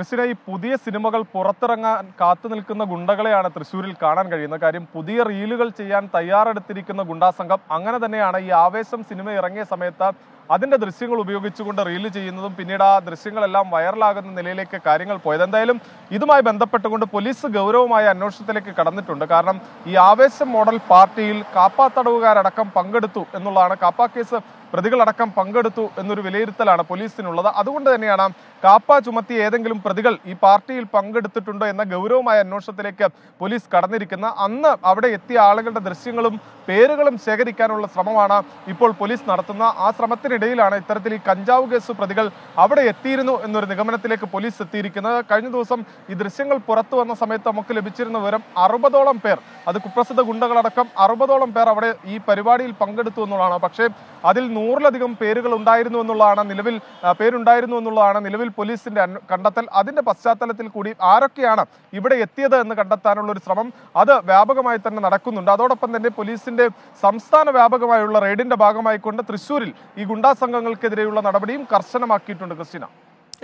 S15: കൃഷിയുടെ ഈ പുതിയ സിനിമകൾ പുറത്തിറങ്ങാൻ കാത്തു നിൽക്കുന്ന ഗുണ്ടകളെയാണ് തൃശ്ശൂരിൽ കാണാൻ കഴിയുന്ന കാര്യം പുതിയ റീലുകൾ ചെയ്യാൻ തയ്യാറെടുത്തിരിക്കുന്ന ഗുണ്ടാസംഘം അങ്ങനെ തന്നെയാണ് ഈ ആവേശം സിനിമ ഇറങ്ങിയ സമയത്ത് അതിൻ്റെ ദൃശ്യങ്ങൾ ഉപയോഗിച്ചുകൊണ്ട് റീല് ചെയ്യുന്നതും പിന്നീട് ആ ദൃശ്യങ്ങളെല്ലാം വൈറലാകുന്ന നിലയിലേക്ക് കാര്യങ്ങൾ പോയത് എന്തായാലും ഇതുമായി ബന്ധപ്പെട്ടുകൊണ്ട് പോലീസ് ഗൗരവമായ അന്വേഷണത്തിലേക്ക് കടന്നിട്ടുണ്ട് കാരണം ഈ ആവേശം മോഡൽ പാർട്ടിയിൽ കാപ്പാ തടവുകാരടക്കം പങ്കെടുത്തു എന്നുള്ളതാണ് കാപ്പാ കേസ് പ്രതികളടക്കം പങ്കെടുത്തു എന്നൊരു വിലയിരുത്തലാണ് പോലീസിനുള്ളത് അതുകൊണ്ട് തന്നെയാണ് കാപ്പ ചുമത്തിയ ഏതെങ്കിലും പ്രതികൾ ഈ പാർട്ടിയിൽ പങ്കെടുത്തിട്ടുണ്ടോ എന്ന ഗൗരവമായ അന്വേഷണത്തിലേക്ക് പോലീസ് കടന്നിരിക്കുന്ന അന്ന് അവിടെ എത്തിയ ആളുകളുടെ ദൃശ്യങ്ങളും പേരുകളും ശേഖരിക്കാനുള്ള ശ്രമമാണ് ഇപ്പോൾ പോലീസ് നടത്തുന്ന ആ ശ്രമത്തിനിടയിലാണ് ഇത്തരത്തിൽ ഈ കഞ്ചാവ് കേസ് പ്രതികൾ അവിടെ എത്തിയിരുന്നു എന്നൊരു നിഗമനത്തിലേക്ക് പോലീസ് എത്തിയിരിക്കുന്നത് കഴിഞ്ഞ ദിവസം ഈ ദൃശ്യങ്ങൾ പുറത്തു വന്ന സമയത്ത് നമുക്ക് ലഭിച്ചിരുന്ന വിവരം അറുപതോളം പേർ അത് കുപ്രസിദ്ധ ഗുണ്ടകളടക്കം അറുപതോളം പേർ അവിടെ ഈ പരിപാടിയിൽ പങ്കെടുത്തു എന്നുള്ളതാണ് പക്ഷേ അതിൽ നൂറിലധികം പേരുകൾ ഉണ്ടായിരുന്നു എന്നുള്ളതാണ് നിലവിൽ പേരുണ്ടായിരുന്നു എന്നുള്ളതാണ് നിലവിൽ പോലീസിന്റെ കണ്ടെത്തൽ അതിന്റെ പശ്ചാത്തലത്തിൽ കൂടി ആരൊക്കെയാണ് ഇവിടെ എത്തിയത് എന്ന് കണ്ടെത്താനുള്ള ഒരു ശ്രമം അത് വ്യാപകമായി തന്നെ നടക്കുന്നുണ്ട് അതോടൊപ്പം തന്നെ പോലീസിന്റെ സംസ്ഥാന വ്യാപകമായുള്ള റെയ്ഡിന്റെ ഭാഗമായിക്കൊണ്ട് തൃശൂരിൽ ഈ ഗുണ്ടാ സംഘങ്ങൾക്കെതിരെയുള്ള നടപടിയും കർശനമാക്കിയിട്ടുണ്ട് ക്രിസ്റ്റിന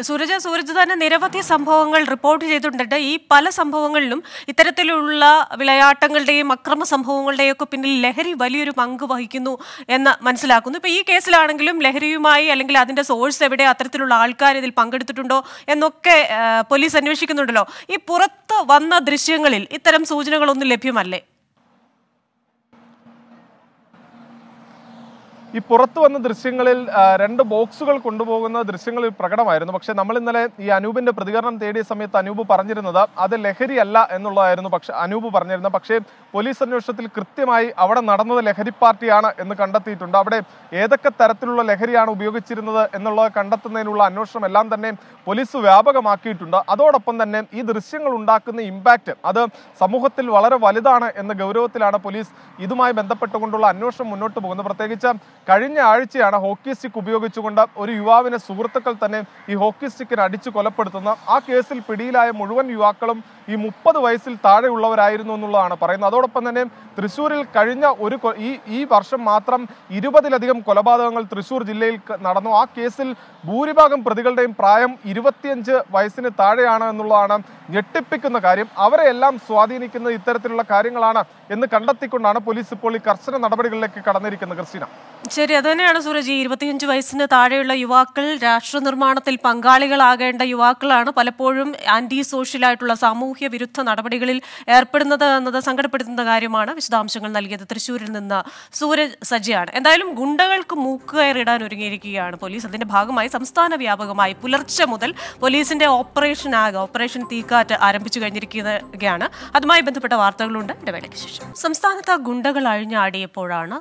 S1: സൂരജ സൂരജ് തന്നെ നിരവധി സംഭവങ്ങൾ റിപ്പോർട്ട് ചെയ്തിട്ടുണ്ട് ഈ പല സംഭവങ്ങളിലും ഇത്തരത്തിലുള്ള വിളയാട്ടങ്ങളുടെയും അക്രമ സംഭവങ്ങളുടെയും ഒക്കെ പിന്നിൽ ലഹരി വലിയൊരു പങ്ക് വഹിക്കുന്നു എന്ന് മനസ്സിലാക്കുന്നു ഇപ്പൊ ഈ കേസിലാണെങ്കിലും ലഹരിയുമായി അല്ലെങ്കിൽ അതിന്റെ സോഴ്സ് എവിടെ അത്തരത്തിലുള്ള ആൾക്കാർ ഇതിൽ പങ്കെടുത്തിട്ടുണ്ടോ എന്നൊക്കെ പോലീസ് അന്വേഷിക്കുന്നുണ്ടല്ലോ ഈ പുറത്ത് വന്ന ദൃശ്യങ്ങളിൽ ഇത്തരം സൂചനകളൊന്നും ലഭ്യമല്ലേ
S15: ഈ പുറത്തു വന്ന ദൃശ്യങ്ങളിൽ രണ്ട് ബോക്സുകൾ കൊണ്ടുപോകുന്ന ദൃശ്യങ്ങൾ പ്രകടമായിരുന്നു പക്ഷെ നമ്മൾ ഇന്നലെ ഈ അനൂപിന്റെ പ്രതികരണം തേടിയ സമയത്ത് അനൂപ് പറഞ്ഞിരുന്നത് അത് ലഹരിയല്ല എന്നുള്ളതായിരുന്നു പക്ഷെ അനൂപ് പറഞ്ഞിരുന്നത് പക്ഷേ പോലീസ് അന്വേഷണത്തിൽ കൃത്യമായി അവിടെ നടന്നത് ലഹരി പാർട്ടിയാണ് എന്ന് കണ്ടെത്തിയിട്ടുണ്ട് അവിടെ ഏതൊക്കെ തരത്തിലുള്ള ലഹരിയാണ് ഉപയോഗിച്ചിരുന്നത് എന്നുള്ളത് കണ്ടെത്തുന്നതിനുള്ള അന്വേഷണം എല്ലാം തന്നെ പോലീസ് വ്യാപകമാക്കിയിട്ടുണ്ട് അതോടൊപ്പം തന്നെ ഈ ദൃശ്യങ്ങൾ ഉണ്ടാക്കുന്ന ഇമ്പാക്റ്റ് അത് സമൂഹത്തിൽ വളരെ വലുതാണ് എന്ന ഗൗരവത്തിലാണ് പോലീസ് ഇതുമായി ബന്ധപ്പെട്ടുകൊണ്ടുള്ള അന്വേഷണം മുന്നോട്ട് പോകുന്നത് പ്രത്യേകിച്ച് കഴിഞ്ഞ ആഴ്ചയാണ് ഹോക്കി സ്റ്റിക്ക് ഉപയോഗിച്ചുകൊണ്ട് ഒരു യുവാവിനെ സുഹൃത്തുക്കൾ തന്നെ ഈ ഹോക്കി സ്റ്റിക്കിന് അടിച്ചു കൊലപ്പെടുത്തുന്ന ആ കേസിൽ പിടിയിലായ മുഴുവൻ യുവാക്കളും ഈ മുപ്പത് വയസ്സിൽ താഴെയുള്ളവരായിരുന്നു എന്നുള്ളതാണ് പറയുന്നത് അതോടൊപ്പം തന്നെ തൃശ്ശൂരിൽ കഴിഞ്ഞ ഒരു ഈ ഈ വർഷം മാത്രം ഇരുപതിലധികം കൊലപാതകങ്ങൾ തൃശ്ശൂർ ജില്ലയിൽ നടന്നു ആ കേസിൽ ഭൂരിഭാഗം പ്രതികളുടെയും പ്രായം ഇരുപത്തിയഞ്ച് വയസ്സിന് താഴെയാണ് എന്നുള്ളതാണ് ഞെട്ടിപ്പിക്കുന്ന കാര്യം അവരെ എല്ലാം സ്വാധീനിക്കുന്നത് ഇത്തരത്തിലുള്ള കാര്യങ്ങളാണ് എന്ന് കണ്ടെത്തിക്കൊണ്ടാണ് പോലീസ് ഇപ്പോൾ ഈ കർശന നടപടികളിലേക്ക് കടന്നിരിക്കുന്നത് ക്രിസ്റ്റീന
S1: ശരി അതുതന്നെയാണ് സൂരജ് ഈ ഇരുപത്തിയഞ്ച് വയസ്സിന് താഴെയുള്ള യുവാക്കൾ രാഷ്ട്ര നിർമ്മാണത്തിൽ പങ്കാളികളാകേണ്ട യുവാക്കളാണ് പലപ്പോഴും ആന്റി സോഷ്യലായിട്ടുള്ള സാമൂഹ്യ വിരുദ്ധ നടപടികളിൽ ഏർപ്പെടുന്നത് എന്നത് സങ്കടപ്പെടുത്തുന്ന കാര്യമാണ് വിശദാംശങ്ങൾ നൽകിയത് തൃശ്ശൂരിൽ നിന്ന് സൂരജ് സജിയാണ് എന്തായാലും ഗുണ്ടകൾക്ക് മൂക്കുകയറിടാൻ ഒരുങ്ങിയിരിക്കുകയാണ് പോലീസ് അതിന്റെ ഭാഗമായി സംസ്ഥാന വ്യാപകമായി പുലർച്ചെ മുതൽ പോലീസിന്റെ ഓപ്പറേഷൻ ആകെ ഓപ്പറേഷൻ തീക്കാറ്റ് ആരംഭിച്ചു കഴിഞ്ഞിരിക്കുകയാണ് അതുമായി ബന്ധപ്പെട്ട വാർത്തകളുണ്ട് ഇടവേളയ്ക്ക് ശേഷം സംസ്ഥാനത്ത് ഗുണ്ടകൾ അഴിഞ്ഞാടിയപ്പോഴാണ്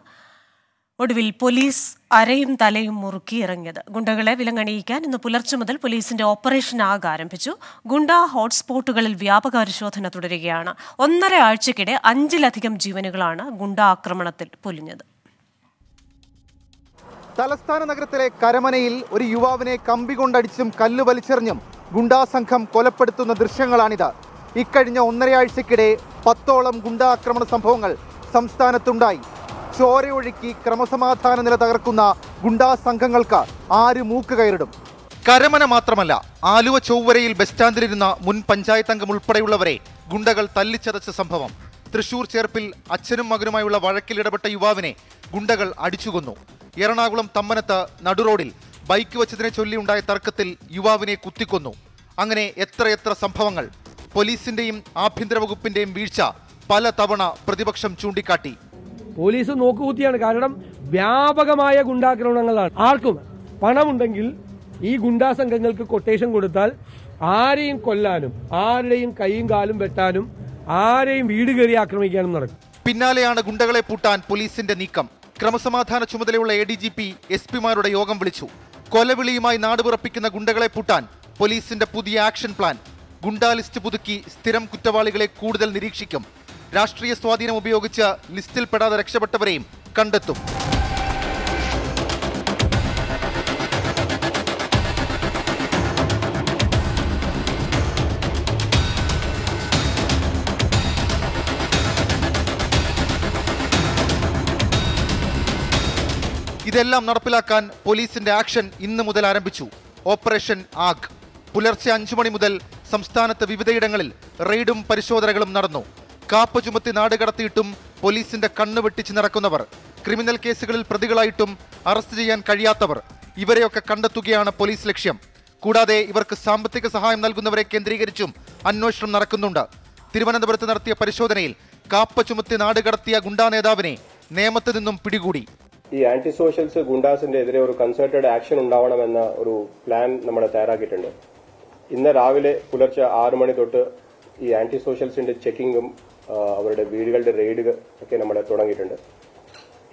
S1: ഒടുവിൽ പോലീസ് അരയും തലയും മുറുക്കി ഇറങ്ങിയത് ഗുണ്ടകളെ വിലങ്ങണിയിക്കാൻ ഇന്ന് പുലർച്ചെ മുതൽ പോലീസിന്റെ ഓപ്പറേഷൻ ആഗ് ആരംഭിച്ചു ഗുണ്ട ഹോട്ട്സ്പോട്ടുകളിൽ വ്യാപക പരിശോധന തുടരുകയാണ് ഒന്നര ആഴ്ചക്കിടെ അഞ്ചിലധികം ജീവനുകളാണ് ഗുണ്ട ആക്രമണത്തിൽ പൊലിഞ്ഞത്
S14: തലസ്ഥാന നഗരത്തിലെ കരമനയിൽ ഒരു യുവാവിനെ കമ്പി കൊണ്ടടിച്ചും കല്ലു വലിച്ചെറിഞ്ഞും ഗുണ്ടാ സംഘം കൊലപ്പെടുത്തുന്ന ദൃശ്യങ്ങളാണിത് ഇക്കഴിഞ്ഞ ഒന്നരയാഴ്ചക്കിടെ പത്തോളം ഗുണ്ടാക്രമണ സംഭവങ്ങൾ സംസ്ഥാനത്തുണ്ടായി ചോരയൊഴുക്കി ക്രമസമാധാന നില തകർക്കുന്ന ഗുണ്ടാ സംഘങ്ങൾക്ക് ആര് മൂക്ക് കയറിടും കരമന മാത്രമല്ല ആലുവ ചൊവ്വരയിൽ ബസ് സ്റ്റാൻഡിലിരുന്ന മുൻ പഞ്ചായത്ത് അംഗം ഉൾപ്പെടെയുള്ളവരെ ഗുണ്ടകൾ തല്ലിച്ചതച്ച സംഭവം തൃശൂർ ചേർപ്പിൽ അച്ഛനും മകനുമായുള്ള വഴക്കിൽ ഇടപെട്ട യുവാവിനെ ഗുണ്ടകൾ അടിച്ചുകൊന്നു എറണാകുളം തമ്മനത്ത് നടുറോഡിൽ ബൈക്ക് വച്ചതിനെ ഉണ്ടായ തർക്കത്തിൽ യുവാവിനെ കുത്തിക്കൊന്നു അങ്ങനെ എത്രയെത്ര സംഭവങ്ങൾ പോലീസിന്റെയും ആഭ്യന്തര വകുപ്പിന്റെയും വീഴ്ച പല തവണ പ്രതിപക്ഷം ചൂണ്ടിക്കാട്ടി
S8: പോലീസ് നോക്കുകൂത്തിയാണ് കാരണം വ്യാപകമായ ഗുണ്ടാക്രമണങ്ങളാണ് ആർക്കും പണമുണ്ടെങ്കിൽ ഈ ഗുണ്ടാ സംഘങ്ങൾക്ക്
S14: കൊട്ടേഷൻ കൊടുത്താൽ ആരെയും കൊല്ലാനും ആരുടെയും കൈയും കാലും വെട്ടാനും ആരെയും വീട് കയറി ആക്രമിക്കാനും നടക്കും പിന്നാലെയാണ് ഗുണ്ടകളെ പൂട്ടാൻ പോലീസിന്റെ നീക്കം ക്രമസമാധാന ചുമതലയുള്ള A D G P S പിമാരുടെ യോഗം വിളിച്ചു കൊലവിളിയുമായി നാടുപിറപ്പിക്കുന്ന ഗുണ്ടകളെ പൂട്ടാൻ പോലീസിന്റെ പുതിയ ആക്ഷൻ പ്ലാൻ ഗുണ്ടാ ലിസ്റ്റ് പുതുക്കി സ്ഥിരം കുറ്റവാളികളെ കൂടുതൽ നിരീക്ഷിക്കും രാഷ്ട്രീയ സ്വാധീനം ഉപയോഗിച്ച് ലിസ്റ്റിൽപ്പെടാതെ രക്ഷപ്പെട്ടവരെയും കണ്ടെത്തും ഇതെല്ലാം നടപ്പിലാക്കാൻ പോലീസിന്റെ ആക്ഷൻ ഇന്ന് മുതൽ ആരംഭിച്ചു ഓപ്പറേഷൻ ആഗ് പുലർച്ചെ അഞ്ചു മണി മുതൽ സംസ്ഥാനത്ത് വിവിധയിടങ്ങളിൽ റെയ്ഡും പരിശോധനകളും നടന്നു കാപ്പ ചുമത്തി നാടുകടത്തിയിട്ടും പോലീസിന്റെ കണ്ണ് വെട്ടിച്ച് നടക്കുന്നവർ ക്രിമിനൽ കേസുകളിൽ പ്രതികളായിട്ടും അറസ്റ്റ് ചെയ്യാൻ കഴിയാത്തവർ ഇവരെയൊക്കെ കണ്ടെത്തുകയാണ് പോലീസ് ലക്ഷ്യം കൂടാതെ ഇവർക്ക് സാമ്പത്തിക സഹായം നൽകുന്നവരെ കേന്ദ്രീകരിച്ചും അന്വേഷണം നടക്കുന്നുണ്ട് തിരുവനന്തപുരത്ത് നടത്തിയ പരിശോധനയിൽ കാപ്പ ചുമത്തി നാടുകടത്തിയ ഗുണ്ടാ നേതാവിനെ നിയമത്തിൽ നിന്നും പിടികൂടി
S10: ഈ ആന്റി സോഷ്യൽസ് ഗുണ്ടാസിന്റെ എതിരെ ഒരു കൺസേർട്ടഡ് ആക്ഷൻ ഉണ്ടാവണമെന്ന ഒരു പ്ലാൻ നമ്മൾ തയ്യാറാക്കിയിട്ടുണ്ട് ഇന്ന് രാവിലെ പുലർച്ചെ ആറു മണി തൊട്ട് ഈ ആന്റി സോഷ്യൽസിന്റെ ചെക്കിങ്ങും അവരുടെ വീടുകളുടെ റെയ്ഡുകൾ ഒക്കെ നമ്മൾ തുടങ്ങിയിട്ടുണ്ട്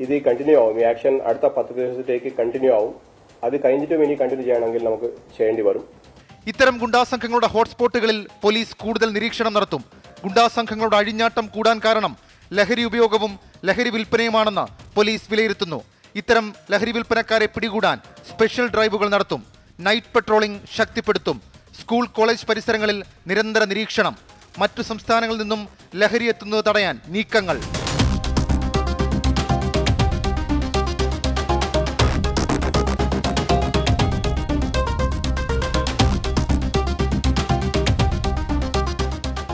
S10: ഇത് കണ്ടിന്യൂ ആവും ഈ ആക്ഷൻ അടുത്ത പത്ത് ദിവസത്തേക്ക് കണ്ടിന്യൂ ആവും അത് കഴിഞ്ഞിട്ടും ഇനി കണ്ടിന്യൂ ചെയ്യണമെങ്കിൽ നമുക്ക് ചെയ്യേണ്ടി വരും
S14: ഇത്തരം ഗുണ്ടാസംഘങ്ങളുടെ ഹോട്ട്സ്പോട്ടുകളിൽ പോലീസ് കൂടുതൽ നിരീക്ഷണം നടത്തും ഗുണ്ടാസംഘങ്ങളുടെ അഴിഞ്ഞാട്ടം കൂടാൻ കാരണം ലഹരി ഉപയോഗവും ലഹരി വിൽപ്പനയുമാണെന്ന് പോലീസ് വിലയിരുത്തുന്നു ഇത്തരം ലഹരി വിൽപ്പനക്കാരെ പിടികൂടാൻ സ്പെഷ്യൽ ഡ്രൈവുകൾ നടത്തും നൈറ്റ് പട്രോളിംഗ് ശക്തിപ്പെടുത്തും സ്കൂൾ കോളേജ് പരിസരങ്ങളിൽ നിരന്തര നിരീക്ഷണം മറ്റു സംസ്ഥാനങ്ങളിൽ നിന്നും ലഹരി എത്തുന്നത് തടയാൻ നീക്കങ്ങൾ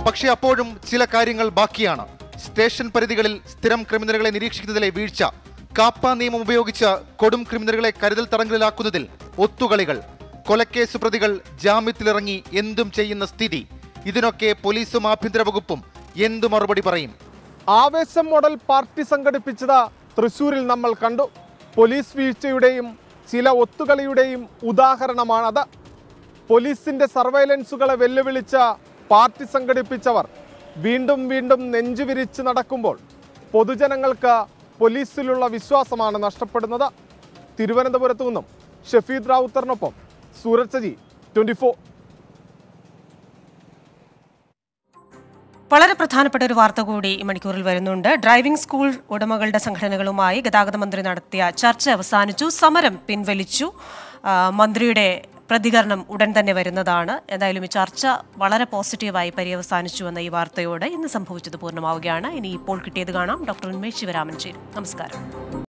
S14: പക്ഷേ അപ്പോഴും ചില കാര്യങ്ങൾ ബാക്കിയാണ് സ്റ്റേഷൻ പരിധികളിൽ സ്ഥിരം ക്രിമിനലുകളെ നിരീക്ഷിക്കുന്നതിലെ വീഴ്ച കാപ്പ നിയമം ഉപയോഗിച്ച് കൊടും ക്രിമിനലുകളെ കരുതൽ തടങ്കലിലാക്കുന്നതിൽ ഒത്തുകളികൾ കൊലക്കേസ് പ്രതികൾ ജാമ്യത്തിലിറങ്ങി എന്തും ചെയ്യുന്ന സ്ഥിതി ഇതിനൊക്കെ പോലീസും ആഭ്യന്തര വകുപ്പും എന്തു മറുപടി പറയും ആവേശം മോഡൽ പാർട്ടി സംഘടിപ്പിച്ചത് തൃശൂരിൽ നമ്മൾ കണ്ടു
S15: പോലീസ് വീഴ്ചയുടെയും ചില ഒത്തുകളിയുടെയും ഉദാഹരണമാണത് പോലീസിൻ്റെ സർവൈലൻസുകളെ വെല്ലുവിളിച്ച പാർട്ടി സംഘടിപ്പിച്ചവർ വീണ്ടും വീണ്ടും നെഞ്ചുവിരിച്ച് നടക്കുമ്പോൾ പൊതുജനങ്ങൾക്ക് പോലീസിലുള്ള വിശ്വാസമാണ് നഷ്ടപ്പെടുന്നത് തിരുവനന്തപുരത്തു നിന്നും ഷഫീദ് റാവുത്തറിനൊപ്പം സൂരജ് സജി
S1: ട്വൻറ്റി വളരെ പ്രധാനപ്പെട്ട ഒരു വാർത്ത കൂടി ഈ മണിക്കൂറിൽ വരുന്നുണ്ട് ഡ്രൈവിംഗ് സ്കൂൾ ഉടമകളുടെ സംഘടനകളുമായി ഗതാഗത മന്ത്രി നടത്തിയ ചർച്ച അവസാനിച്ചു സമരം പിൻവലിച്ചു മന്ത്രിയുടെ പ്രതികരണം ഉടൻ തന്നെ വരുന്നതാണ് എന്തായാലും ഈ ചർച്ച വളരെ പോസിറ്റീവായി പര്യവസാനിച്ചു എന്ന ഈ വാർത്തയോടെ ഇന്ന് സംഭവിച്ചത് പൂർണ്ണമാവുകയാണ് ഇനി ഇപ്പോൾ കിട്ടിയത് കാണാം ഡോക്ടർ ഉന്മേഷ് ശിവരാമൻ ചേരും നമസ്കാരം